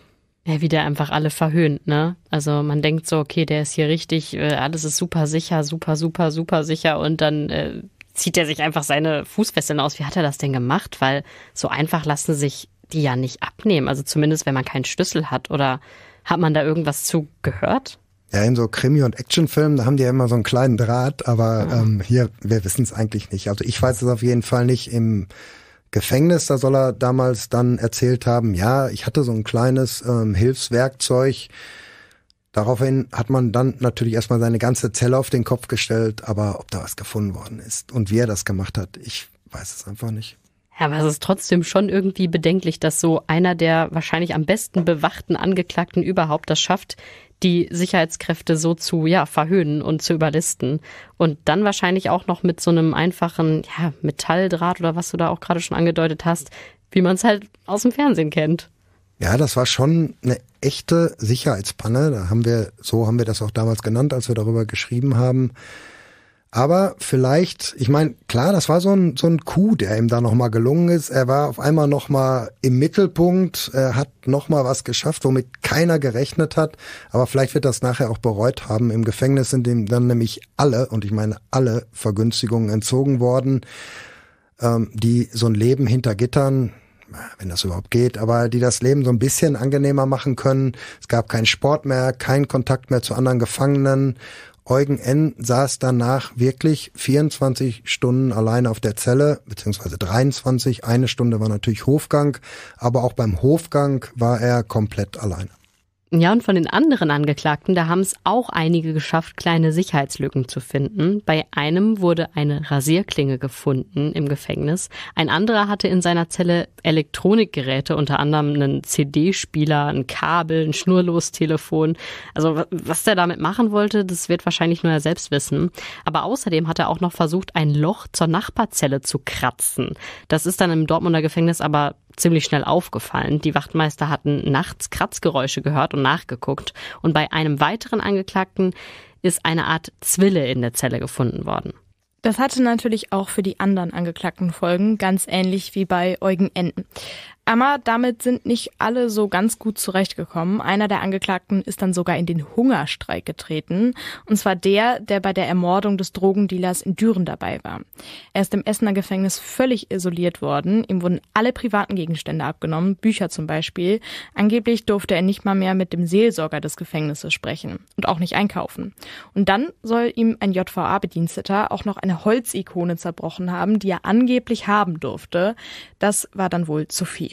Ja, wieder einfach alle verhöhnt, ne? Also man denkt so, okay, der ist hier richtig, äh, alles ist super sicher, super, super, super sicher und dann äh, zieht er sich einfach seine Fußfesseln aus. Wie hat er das denn gemacht? Weil so einfach lassen sich die ja nicht abnehmen. Also zumindest, wenn man keinen Schlüssel hat. Oder hat man da irgendwas zu gehört? Ja, in so Krimi- und Actionfilmen, da haben die ja immer so einen kleinen Draht, aber mhm. ähm, hier, wir wissen es eigentlich nicht. Also ich weiß es auf jeden Fall nicht. Im Gefängnis, da soll er damals dann erzählt haben, ja, ich hatte so ein kleines ähm, Hilfswerkzeug. Daraufhin hat man dann natürlich erstmal seine ganze Zelle auf den Kopf gestellt, aber ob da was gefunden worden ist und wie er das gemacht hat, ich weiß es einfach nicht. Ja, aber es ist trotzdem schon irgendwie bedenklich, dass so einer der wahrscheinlich am besten bewachten Angeklagten überhaupt das schafft, die Sicherheitskräfte so zu ja, verhöhnen und zu überlisten. Und dann wahrscheinlich auch noch mit so einem einfachen ja, Metalldraht oder was du da auch gerade schon angedeutet hast, wie man es halt aus dem Fernsehen kennt. Ja, das war schon eine echte Sicherheitspanne. Da haben wir, so haben wir das auch damals genannt, als wir darüber geschrieben haben. Aber vielleicht, ich meine, klar, das war so ein, so ein Coup, der ihm da nochmal gelungen ist. Er war auf einmal nochmal im Mittelpunkt, äh, hat nochmal was geschafft, womit keiner gerechnet hat. Aber vielleicht wird das nachher auch bereut haben. Im Gefängnis sind ihm dann nämlich alle, und ich meine alle Vergünstigungen entzogen worden, ähm, die so ein Leben hinter Gittern wenn das überhaupt geht, aber die das Leben so ein bisschen angenehmer machen können. Es gab keinen Sport mehr, keinen Kontakt mehr zu anderen Gefangenen Eugen N. saß danach wirklich 24 Stunden alleine auf der Zelle, beziehungsweise 23. Eine Stunde war natürlich Hofgang, aber auch beim Hofgang war er komplett alleine. Ja, und von den anderen Angeklagten, da haben es auch einige geschafft, kleine Sicherheitslücken zu finden. Bei einem wurde eine Rasierklinge gefunden im Gefängnis. Ein anderer hatte in seiner Zelle Elektronikgeräte, unter anderem einen CD-Spieler, ein Kabel, ein Schnurlostelefon. Also was der damit machen wollte, das wird wahrscheinlich nur er selbst wissen. Aber außerdem hat er auch noch versucht, ein Loch zur Nachbarzelle zu kratzen. Das ist dann im Dortmunder Gefängnis aber ziemlich schnell aufgefallen. Die Wachtmeister hatten nachts Kratzgeräusche gehört und nachgeguckt. Und bei einem weiteren Angeklagten ist eine Art Zwille in der Zelle gefunden worden. Das hatte natürlich auch für die anderen Angeklagten Folgen, ganz ähnlich wie bei Eugen Enten. Aber damit sind nicht alle so ganz gut zurechtgekommen. Einer der Angeklagten ist dann sogar in den Hungerstreik getreten. Und zwar der, der bei der Ermordung des Drogendealers in Düren dabei war. Er ist im Essener Gefängnis völlig isoliert worden. Ihm wurden alle privaten Gegenstände abgenommen, Bücher zum Beispiel. Angeblich durfte er nicht mal mehr mit dem Seelsorger des Gefängnisses sprechen und auch nicht einkaufen. Und dann soll ihm ein JVA-Bediensteter auch noch eine Holzikone zerbrochen haben, die er angeblich haben durfte. Das war dann wohl zu viel.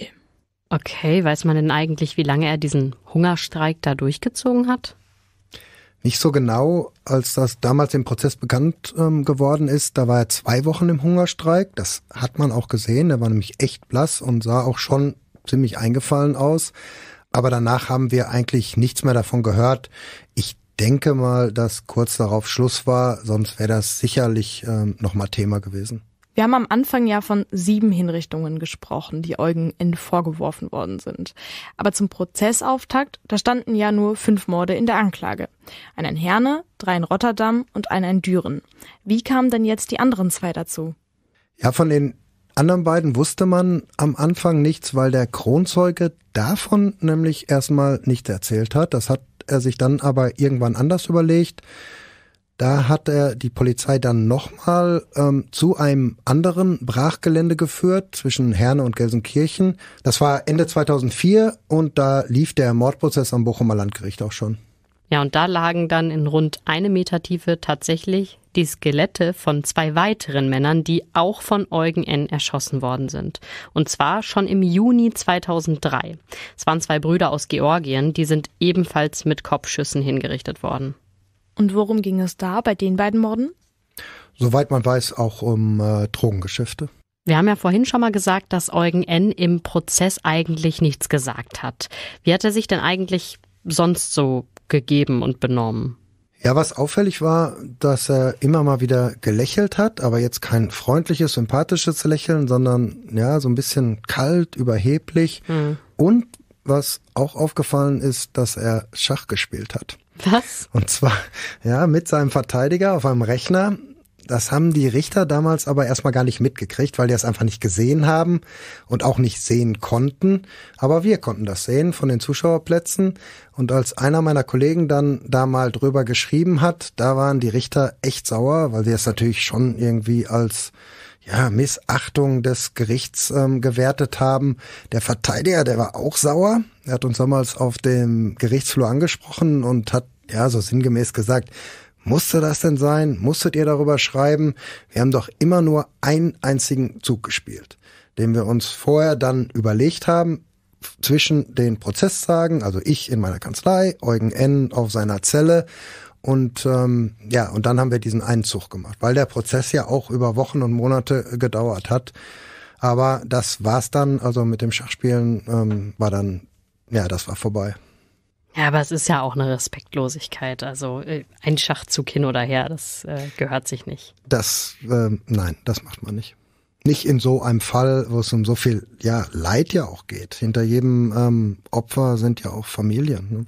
Okay, weiß man denn eigentlich, wie lange er diesen Hungerstreik da durchgezogen hat? Nicht so genau, als das damals im Prozess bekannt ähm, geworden ist. Da war er zwei Wochen im Hungerstreik. Das hat man auch gesehen. Er war nämlich echt blass und sah auch schon ziemlich eingefallen aus. Aber danach haben wir eigentlich nichts mehr davon gehört. Ich denke mal, dass kurz darauf Schluss war, sonst wäre das sicherlich ähm, nochmal Thema gewesen. Wir haben am Anfang ja von sieben Hinrichtungen gesprochen, die Eugen in vorgeworfen worden sind. Aber zum Prozessauftakt, da standen ja nur fünf Morde in der Anklage. Einen in Herne, drei in Rotterdam und einer in Düren. Wie kamen denn jetzt die anderen zwei dazu? Ja, von den anderen beiden wusste man am Anfang nichts, weil der Kronzeuge davon nämlich erstmal nichts erzählt hat. Das hat er sich dann aber irgendwann anders überlegt. Da hat er die Polizei dann nochmal ähm, zu einem anderen Brachgelände geführt zwischen Herne und Gelsenkirchen. Das war Ende 2004 und da lief der Mordprozess am Bochumer Landgericht auch schon. Ja, und da lagen dann in rund eine Meter Tiefe tatsächlich die Skelette von zwei weiteren Männern, die auch von Eugen N. erschossen worden sind. Und zwar schon im Juni 2003. Es waren zwei Brüder aus Georgien, die sind ebenfalls mit Kopfschüssen hingerichtet worden. Und worum ging es da bei den beiden Morden? Soweit man weiß, auch um äh, Drogengeschäfte. Wir haben ja vorhin schon mal gesagt, dass Eugen N. im Prozess eigentlich nichts gesagt hat. Wie hat er sich denn eigentlich sonst so gegeben und benommen? Ja, was auffällig war, dass er immer mal wieder gelächelt hat, aber jetzt kein freundliches, sympathisches Lächeln, sondern ja, so ein bisschen kalt, überheblich. Mhm. Und was auch aufgefallen ist, dass er Schach gespielt hat. Was? Und zwar, ja, mit seinem Verteidiger auf einem Rechner. Das haben die Richter damals aber erstmal gar nicht mitgekriegt, weil die es einfach nicht gesehen haben und auch nicht sehen konnten. Aber wir konnten das sehen von den Zuschauerplätzen. Und als einer meiner Kollegen dann da mal drüber geschrieben hat, da waren die Richter echt sauer, weil sie es natürlich schon irgendwie als ja, Missachtung des Gerichts ähm, gewertet haben. Der Verteidiger, der war auch sauer. Er hat uns damals auf dem Gerichtsflur angesprochen und hat ja so sinngemäß gesagt, musste das denn sein? Musstet ihr darüber schreiben? Wir haben doch immer nur einen einzigen Zug gespielt, den wir uns vorher dann überlegt haben zwischen den Prozesstagen, also ich in meiner Kanzlei, Eugen N. auf seiner Zelle und ähm, ja, und dann haben wir diesen Einzug gemacht, weil der Prozess ja auch über Wochen und Monate äh, gedauert hat. Aber das war's dann, also mit dem Schachspielen ähm, war dann, ja, das war vorbei. Ja, aber es ist ja auch eine Respektlosigkeit. Also äh, ein Schachzug hin oder her, das äh, gehört sich nicht. Das, äh, nein, das macht man nicht. Nicht in so einem Fall, wo es um so viel ja, Leid ja auch geht. Hinter jedem ähm, Opfer sind ja auch Familien. Ne?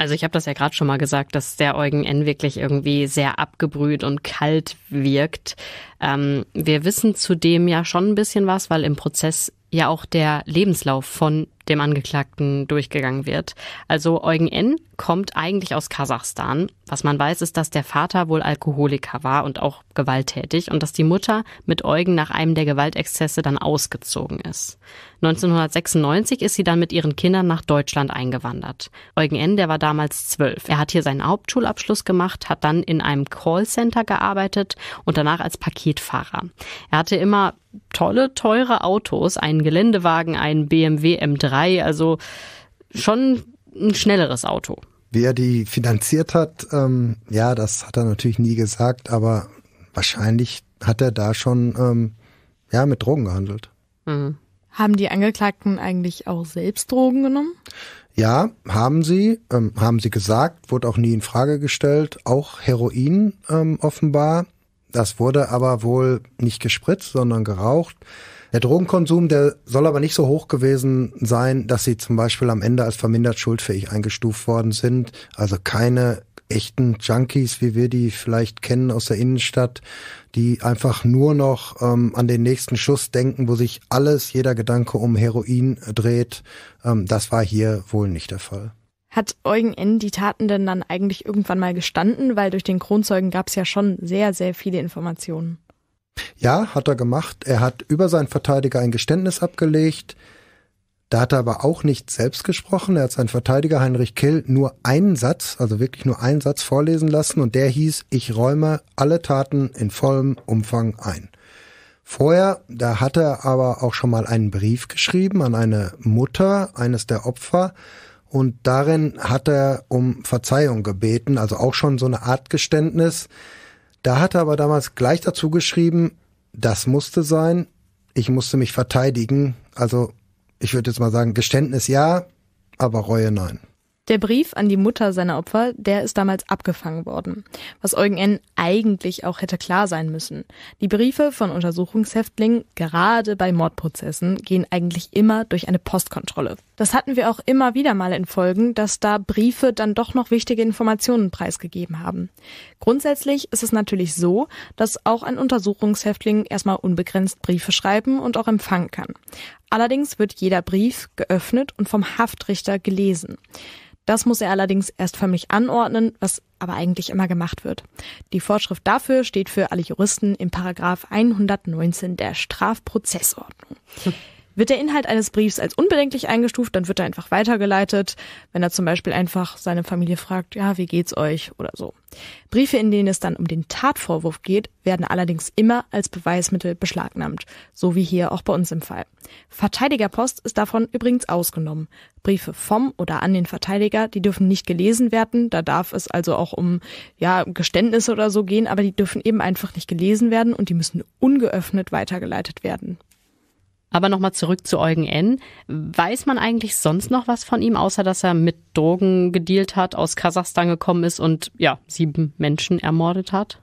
Also ich habe das ja gerade schon mal gesagt, dass der Eugen N wirklich irgendwie sehr abgebrüht und kalt wirkt. Ähm, wir wissen zudem ja schon ein bisschen was, weil im Prozess ja auch der Lebenslauf von dem Angeklagten durchgegangen wird. Also Eugen N. kommt eigentlich aus Kasachstan. Was man weiß, ist, dass der Vater wohl Alkoholiker war und auch gewalttätig und dass die Mutter mit Eugen nach einem der Gewaltexzesse dann ausgezogen ist. 1996 ist sie dann mit ihren Kindern nach Deutschland eingewandert. Eugen N., der war damals zwölf. Er hat hier seinen Hauptschulabschluss gemacht, hat dann in einem Callcenter gearbeitet und danach als Paketfahrer. Er hatte immer tolle, teure Autos, einen Geländewagen, einen BMW M3 3, also schon ein schnelleres Auto. Wie er die finanziert hat, ähm, ja, das hat er natürlich nie gesagt, aber wahrscheinlich hat er da schon ähm, ja, mit Drogen gehandelt. Mhm. Haben die Angeklagten eigentlich auch selbst Drogen genommen? Ja, haben sie, ähm, haben sie gesagt, wurde auch nie in Frage gestellt, auch Heroin ähm, offenbar. Das wurde aber wohl nicht gespritzt, sondern geraucht. Der Drogenkonsum, der soll aber nicht so hoch gewesen sein, dass sie zum Beispiel am Ende als vermindert schuldfähig eingestuft worden sind. Also keine echten Junkies, wie wir die vielleicht kennen aus der Innenstadt, die einfach nur noch ähm, an den nächsten Schuss denken, wo sich alles, jeder Gedanke um Heroin dreht. Ähm, das war hier wohl nicht der Fall. Hat Eugen N. die Taten denn dann eigentlich irgendwann mal gestanden? Weil durch den Kronzeugen gab es ja schon sehr, sehr viele Informationen. Ja, hat er gemacht. Er hat über seinen Verteidiger ein Geständnis abgelegt. Da hat er aber auch nicht selbst gesprochen. Er hat seinen Verteidiger Heinrich Kill nur einen Satz, also wirklich nur einen Satz vorlesen lassen und der hieß, ich räume alle Taten in vollem Umfang ein. Vorher, da hat er aber auch schon mal einen Brief geschrieben an eine Mutter eines der Opfer und darin hat er um Verzeihung gebeten, also auch schon so eine Art Geständnis. Da hat er aber damals gleich dazu geschrieben, das musste sein, ich musste mich verteidigen. Also ich würde jetzt mal sagen, Geständnis ja, aber Reue nein. Der Brief an die Mutter seiner Opfer, der ist damals abgefangen worden, was Eugen N. eigentlich auch hätte klar sein müssen. Die Briefe von Untersuchungshäftlingen, gerade bei Mordprozessen, gehen eigentlich immer durch eine Postkontrolle. Das hatten wir auch immer wieder mal in Folgen, dass da Briefe dann doch noch wichtige Informationen preisgegeben haben. Grundsätzlich ist es natürlich so, dass auch ein Untersuchungshäftling erstmal unbegrenzt Briefe schreiben und auch empfangen kann. Allerdings wird jeder Brief geöffnet und vom Haftrichter gelesen. Das muss er allerdings erst förmlich anordnen, was aber eigentlich immer gemacht wird. Die Vorschrift dafür steht für alle Juristen im Paragraph 119 der Strafprozessordnung. Hm. Wird der Inhalt eines Briefs als unbedenklich eingestuft, dann wird er einfach weitergeleitet, wenn er zum Beispiel einfach seine Familie fragt, ja, wie geht's euch oder so. Briefe, in denen es dann um den Tatvorwurf geht, werden allerdings immer als Beweismittel beschlagnahmt, so wie hier auch bei uns im Fall. Verteidigerpost ist davon übrigens ausgenommen. Briefe vom oder an den Verteidiger, die dürfen nicht gelesen werden, da darf es also auch um ja, Geständnisse oder so gehen, aber die dürfen eben einfach nicht gelesen werden und die müssen ungeöffnet weitergeleitet werden. Aber nochmal zurück zu Eugen N. Weiß man eigentlich sonst noch was von ihm, außer dass er mit Drogen gedealt hat, aus Kasachstan gekommen ist und ja, sieben Menschen ermordet hat?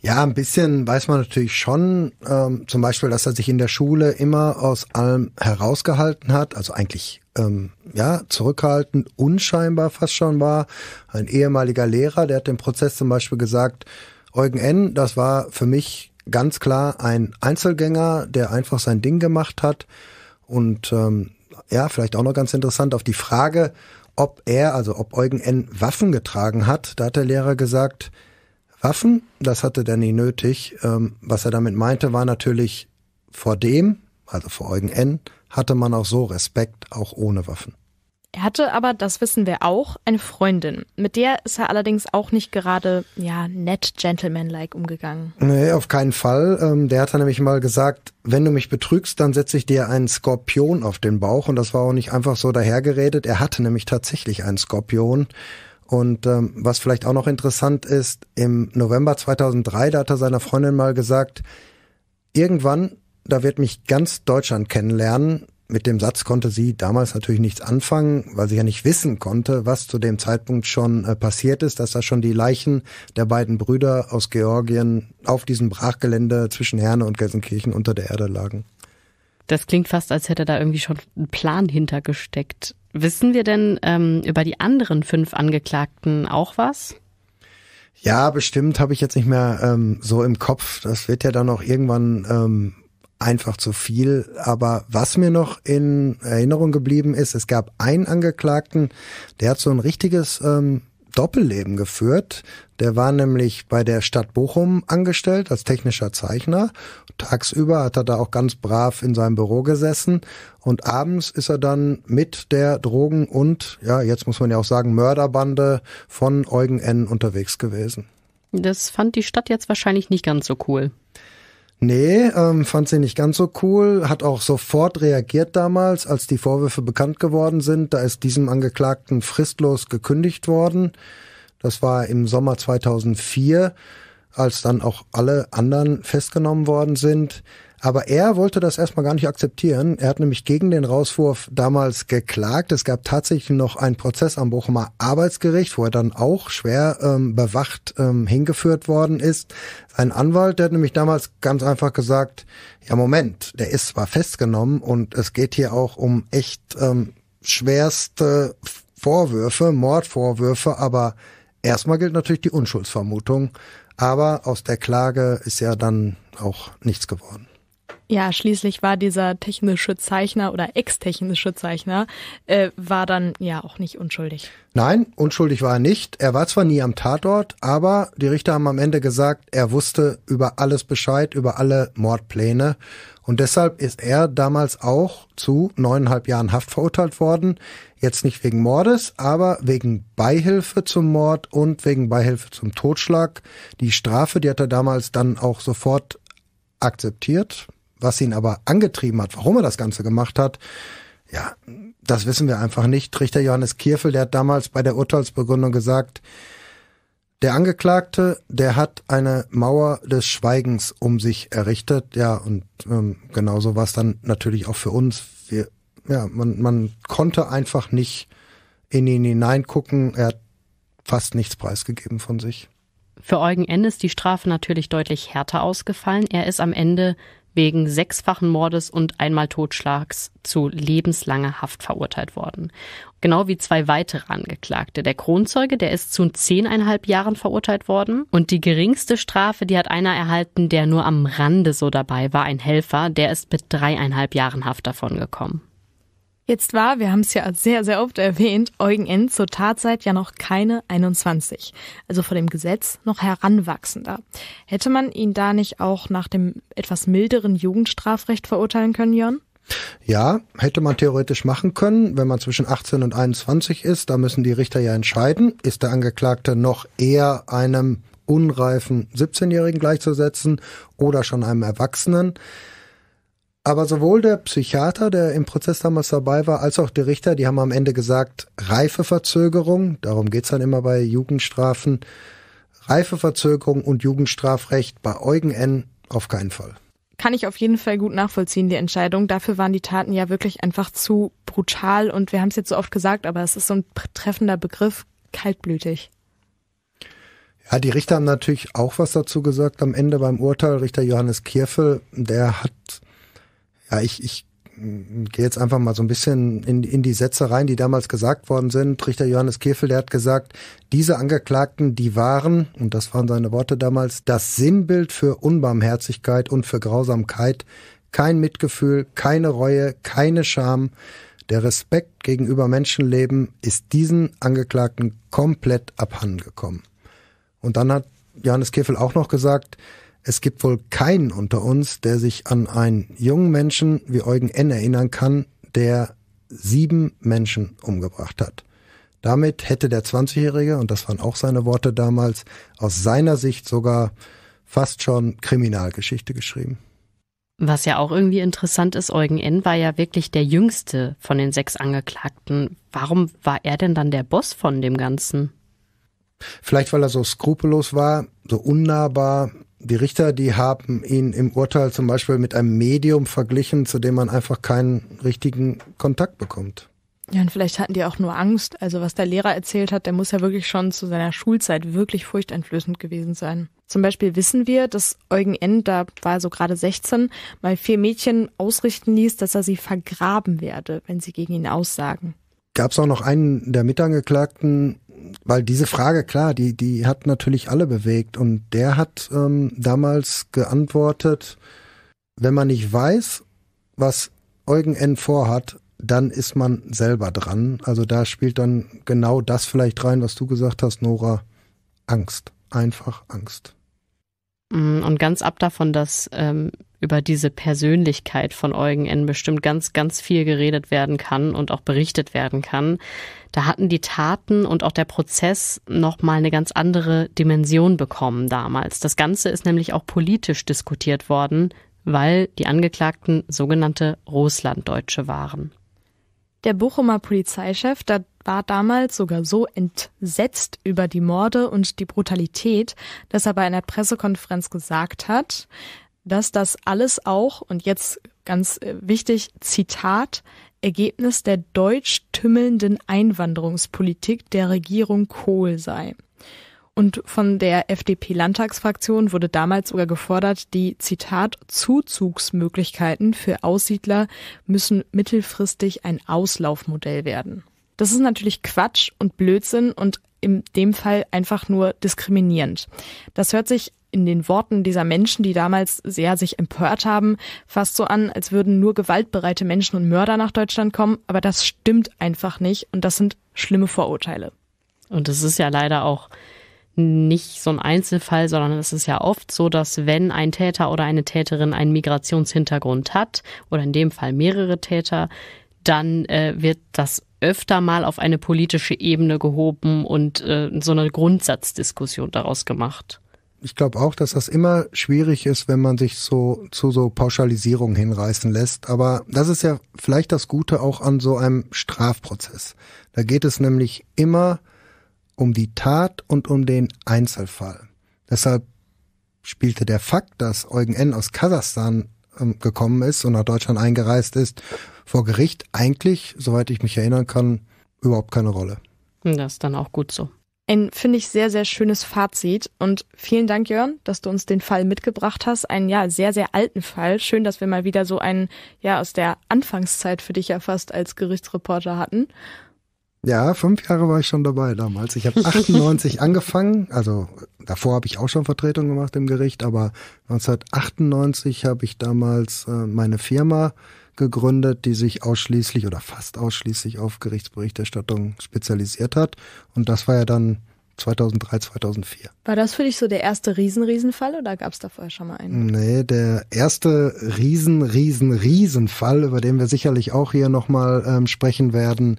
Ja, ein bisschen weiß man natürlich schon, ähm, zum Beispiel, dass er sich in der Schule immer aus allem herausgehalten hat, also eigentlich ähm, ja zurückhaltend, unscheinbar fast schon war. Ein ehemaliger Lehrer, der hat im Prozess zum Beispiel gesagt, Eugen N., das war für mich ganz klar ein Einzelgänger, der einfach sein Ding gemacht hat. Und ähm, ja, vielleicht auch noch ganz interessant auf die Frage, ob er, also ob Eugen N. Waffen getragen hat. Da hat der Lehrer gesagt, Waffen, das hatte der nie nötig. Ähm, was er damit meinte, war natürlich vor dem, also vor Eugen N., hatte man auch so Respekt, auch ohne Waffen. Er hatte aber, das wissen wir auch, eine Freundin. Mit der ist er allerdings auch nicht gerade, ja, nett gentleman-like umgegangen. Nee, auf keinen Fall. Ähm, der hat nämlich mal gesagt, wenn du mich betrügst, dann setze ich dir einen Skorpion auf den Bauch. Und das war auch nicht einfach so dahergeredet. Er hatte nämlich tatsächlich einen Skorpion. Und ähm, was vielleicht auch noch interessant ist, im November 2003, da hat er seiner Freundin mal gesagt, irgendwann, da wird mich ganz Deutschland kennenlernen mit dem Satz konnte sie damals natürlich nichts anfangen, weil sie ja nicht wissen konnte, was zu dem Zeitpunkt schon äh, passiert ist, dass da schon die Leichen der beiden Brüder aus Georgien auf diesem Brachgelände zwischen Herne und Gelsenkirchen unter der Erde lagen. Das klingt fast, als hätte da irgendwie schon ein Plan hintergesteckt. Wissen wir denn ähm, über die anderen fünf Angeklagten auch was? Ja, bestimmt habe ich jetzt nicht mehr ähm, so im Kopf. Das wird ja dann auch irgendwann ähm, einfach zu viel. Aber was mir noch in Erinnerung geblieben ist, es gab einen Angeklagten, der hat so ein richtiges ähm, Doppelleben geführt. Der war nämlich bei der Stadt Bochum angestellt als technischer Zeichner. Tagsüber hat er da auch ganz brav in seinem Büro gesessen und abends ist er dann mit der Drogen- und, ja, jetzt muss man ja auch sagen, Mörderbande von Eugen N. unterwegs gewesen. Das fand die Stadt jetzt wahrscheinlich nicht ganz so cool. Nee, ähm, fand sie nicht ganz so cool, hat auch sofort reagiert damals, als die Vorwürfe bekannt geworden sind. Da ist diesem Angeklagten fristlos gekündigt worden. Das war im Sommer 2004, als dann auch alle anderen festgenommen worden sind. Aber er wollte das erstmal gar nicht akzeptieren. Er hat nämlich gegen den Rauswurf damals geklagt. Es gab tatsächlich noch einen Prozess am Bochumer Arbeitsgericht, wo er dann auch schwer ähm, bewacht ähm, hingeführt worden ist. Ein Anwalt, der hat nämlich damals ganz einfach gesagt, ja Moment, der ist zwar festgenommen und es geht hier auch um echt ähm, schwerste Vorwürfe, Mordvorwürfe, aber erstmal gilt natürlich die Unschuldsvermutung. Aber aus der Klage ist ja dann auch nichts geworden. Ja, schließlich war dieser technische Zeichner oder ex-technische Zeichner, äh, war dann ja auch nicht unschuldig. Nein, unschuldig war er nicht. Er war zwar nie am Tatort, aber die Richter haben am Ende gesagt, er wusste über alles Bescheid, über alle Mordpläne. Und deshalb ist er damals auch zu neuneinhalb Jahren Haft verurteilt worden. Jetzt nicht wegen Mordes, aber wegen Beihilfe zum Mord und wegen Beihilfe zum Totschlag. Die Strafe, die hat er damals dann auch sofort akzeptiert was ihn aber angetrieben hat, warum er das Ganze gemacht hat, ja, das wissen wir einfach nicht. Richter Johannes Kierfel, der hat damals bei der Urteilsbegründung gesagt, der Angeklagte, der hat eine Mauer des Schweigens um sich errichtet. Ja, und ähm, genauso war es dann natürlich auch für uns. Wir, ja, man, man konnte einfach nicht in ihn hineingucken. Er hat fast nichts preisgegeben von sich. Für Eugen N. ist die Strafe natürlich deutlich härter ausgefallen. Er ist am Ende wegen sechsfachen Mordes und einmal Totschlags zu lebenslanger Haft verurteilt worden. Genau wie zwei weitere Angeklagte. Der Kronzeuge, der ist zu zehneinhalb Jahren verurteilt worden. Und die geringste Strafe, die hat einer erhalten, der nur am Rande so dabei war, ein Helfer, der ist mit dreieinhalb Jahren Haft davon gekommen. Jetzt war, wir haben es ja sehr, sehr oft erwähnt, Eugen N. zur Tatzeit ja noch keine 21, also vor dem Gesetz noch heranwachsender. Hätte man ihn da nicht auch nach dem etwas milderen Jugendstrafrecht verurteilen können, Jörn? Ja, hätte man theoretisch machen können, wenn man zwischen 18 und 21 ist, da müssen die Richter ja entscheiden, ist der Angeklagte noch eher einem unreifen 17-Jährigen gleichzusetzen oder schon einem Erwachsenen. Aber sowohl der Psychiater, der im Prozess damals dabei war, als auch der Richter, die haben am Ende gesagt, Reifeverzögerung, darum geht es dann immer bei Jugendstrafen, Reifeverzögerung und Jugendstrafrecht bei Eugen N. auf keinen Fall. Kann ich auf jeden Fall gut nachvollziehen, die Entscheidung. Dafür waren die Taten ja wirklich einfach zu brutal und wir haben es jetzt so oft gesagt, aber es ist so ein treffender Begriff, kaltblütig. Ja, die Richter haben natürlich auch was dazu gesagt am Ende beim Urteil. Richter Johannes Kierfel, der hat ja, ich, ich mm, gehe jetzt einfach mal so ein bisschen in, in die Sätze rein, die damals gesagt worden sind. Richter Johannes Kefel, der hat gesagt, diese Angeklagten, die waren, und das waren seine Worte damals, das Sinnbild für Unbarmherzigkeit und für Grausamkeit, kein Mitgefühl, keine Reue, keine Scham. Der Respekt gegenüber Menschenleben ist diesen Angeklagten komplett abhandengekommen. Und dann hat Johannes Kefel auch noch gesagt, es gibt wohl keinen unter uns, der sich an einen jungen Menschen wie Eugen N. erinnern kann, der sieben Menschen umgebracht hat. Damit hätte der 20-Jährige, und das waren auch seine Worte damals, aus seiner Sicht sogar fast schon Kriminalgeschichte geschrieben. Was ja auch irgendwie interessant ist, Eugen N. war ja wirklich der jüngste von den sechs Angeklagten. Warum war er denn dann der Boss von dem Ganzen? Vielleicht weil er so skrupellos war, so unnahbar, die Richter, die haben ihn im Urteil zum Beispiel mit einem Medium verglichen, zu dem man einfach keinen richtigen Kontakt bekommt. Ja, und vielleicht hatten die auch nur Angst. Also was der Lehrer erzählt hat, der muss ja wirklich schon zu seiner Schulzeit wirklich furchteinflößend gewesen sein. Zum Beispiel wissen wir, dass Eugen N., da war er so gerade 16, mal vier Mädchen ausrichten ließ, dass er sie vergraben werde, wenn sie gegen ihn aussagen. Gab es auch noch einen der Mitangeklagten, weil diese Frage, klar, die, die hat natürlich alle bewegt. Und der hat ähm, damals geantwortet, wenn man nicht weiß, was Eugen N. vorhat, dann ist man selber dran. Also da spielt dann genau das vielleicht rein, was du gesagt hast, Nora. Angst. Einfach Angst. Mm, und ganz ab davon, dass ähm, über diese Persönlichkeit von Eugen N. bestimmt ganz, ganz viel geredet werden kann und auch berichtet werden kann. Da hatten die Taten und auch der Prozess nochmal eine ganz andere Dimension bekommen damals. Das Ganze ist nämlich auch politisch diskutiert worden, weil die Angeklagten sogenannte Russlanddeutsche waren. Der Bochumer Polizeichef, da war damals sogar so entsetzt über die Morde und die Brutalität, dass er bei einer Pressekonferenz gesagt hat, dass das alles auch, und jetzt ganz äh, wichtig, Zitat, Ergebnis der deutsch tümmelnden Einwanderungspolitik der Regierung Kohl sei. Und von der FDP-Landtagsfraktion wurde damals sogar gefordert, die Zitat Zuzugsmöglichkeiten für Aussiedler müssen mittelfristig ein Auslaufmodell werden. Das ist natürlich Quatsch und Blödsinn und in dem Fall einfach nur diskriminierend. Das hört sich in den Worten dieser Menschen, die damals sehr sich empört haben, fast so an, als würden nur gewaltbereite Menschen und Mörder nach Deutschland kommen. Aber das stimmt einfach nicht und das sind schlimme Vorurteile. Und es ist ja leider auch nicht so ein Einzelfall, sondern es ist ja oft so, dass wenn ein Täter oder eine Täterin einen Migrationshintergrund hat oder in dem Fall mehrere Täter, dann äh, wird das öfter mal auf eine politische Ebene gehoben und äh, so eine Grundsatzdiskussion daraus gemacht ich glaube auch, dass das immer schwierig ist, wenn man sich so zu so Pauschalisierung hinreißen lässt. Aber das ist ja vielleicht das Gute auch an so einem Strafprozess. Da geht es nämlich immer um die Tat und um den Einzelfall. Deshalb spielte der Fakt, dass Eugen N. aus Kasachstan ähm, gekommen ist und nach Deutschland eingereist ist, vor Gericht eigentlich, soweit ich mich erinnern kann, überhaupt keine Rolle. Das ist dann auch gut so. Ein, finde ich, sehr, sehr schönes Fazit. Und vielen Dank, Jörn, dass du uns den Fall mitgebracht hast. Einen ja sehr, sehr alten Fall. Schön, dass wir mal wieder so einen, ja, aus der Anfangszeit für dich ja fast als Gerichtsreporter hatten. Ja, fünf Jahre war ich schon dabei damals. Ich habe 98 angefangen, also davor habe ich auch schon Vertretung gemacht im Gericht, aber 1998 habe ich damals äh, meine Firma gegründet, die sich ausschließlich oder fast ausschließlich auf Gerichtsberichterstattung spezialisiert hat. Und das war ja dann 2003, 2004. War das für dich so der erste Riesen-Riesenfall oder gab es da vorher schon mal einen? Nee, der erste Riesen-Riesen-Riesenfall, über den wir sicherlich auch hier nochmal ähm, sprechen werden,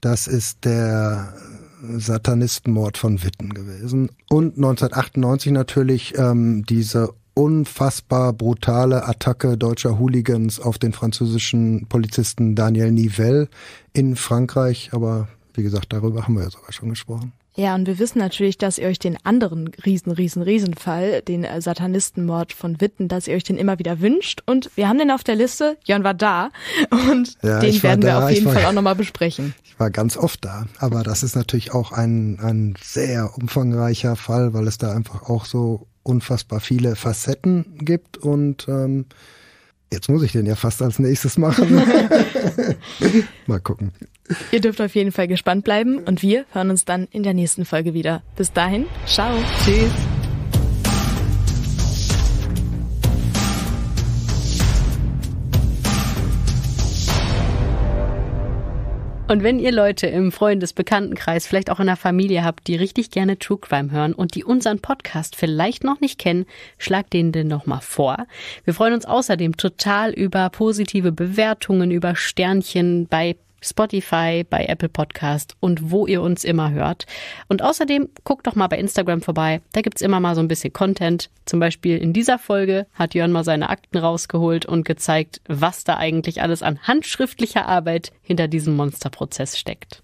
das ist der Satanistenmord von Witten gewesen. Und 1998 natürlich ähm, diese unfassbar brutale Attacke deutscher Hooligans auf den französischen Polizisten Daniel Nivelle in Frankreich. Aber wie gesagt, darüber haben wir ja sogar schon gesprochen. Ja, und wir wissen natürlich, dass ihr euch den anderen riesen, riesen, riesen Fall, den äh, Satanistenmord von Witten, dass ihr euch den immer wieder wünscht. Und wir haben den auf der Liste. Jörn war da. Und ja, den werden wir auf jeden war, Fall auch nochmal besprechen. Ich war ganz oft da. Aber das ist natürlich auch ein, ein sehr umfangreicher Fall, weil es da einfach auch so unfassbar viele Facetten gibt und ähm, Jetzt muss ich den ja fast als nächstes machen. Mal gucken. Ihr dürft auf jeden Fall gespannt bleiben und wir hören uns dann in der nächsten Folge wieder. Bis dahin, ciao. Tschüss. Und wenn ihr Leute im Freundesbekanntenkreis, vielleicht auch in der Familie habt, die richtig gerne True Crime hören und die unseren Podcast vielleicht noch nicht kennen, schlagt denen den nochmal vor. Wir freuen uns außerdem total über positive Bewertungen, über Sternchen bei Spotify, bei Apple Podcast und wo ihr uns immer hört. Und außerdem guckt doch mal bei Instagram vorbei. Da gibt's immer mal so ein bisschen Content. Zum Beispiel in dieser Folge hat Jörn mal seine Akten rausgeholt und gezeigt, was da eigentlich alles an handschriftlicher Arbeit hinter diesem Monsterprozess steckt.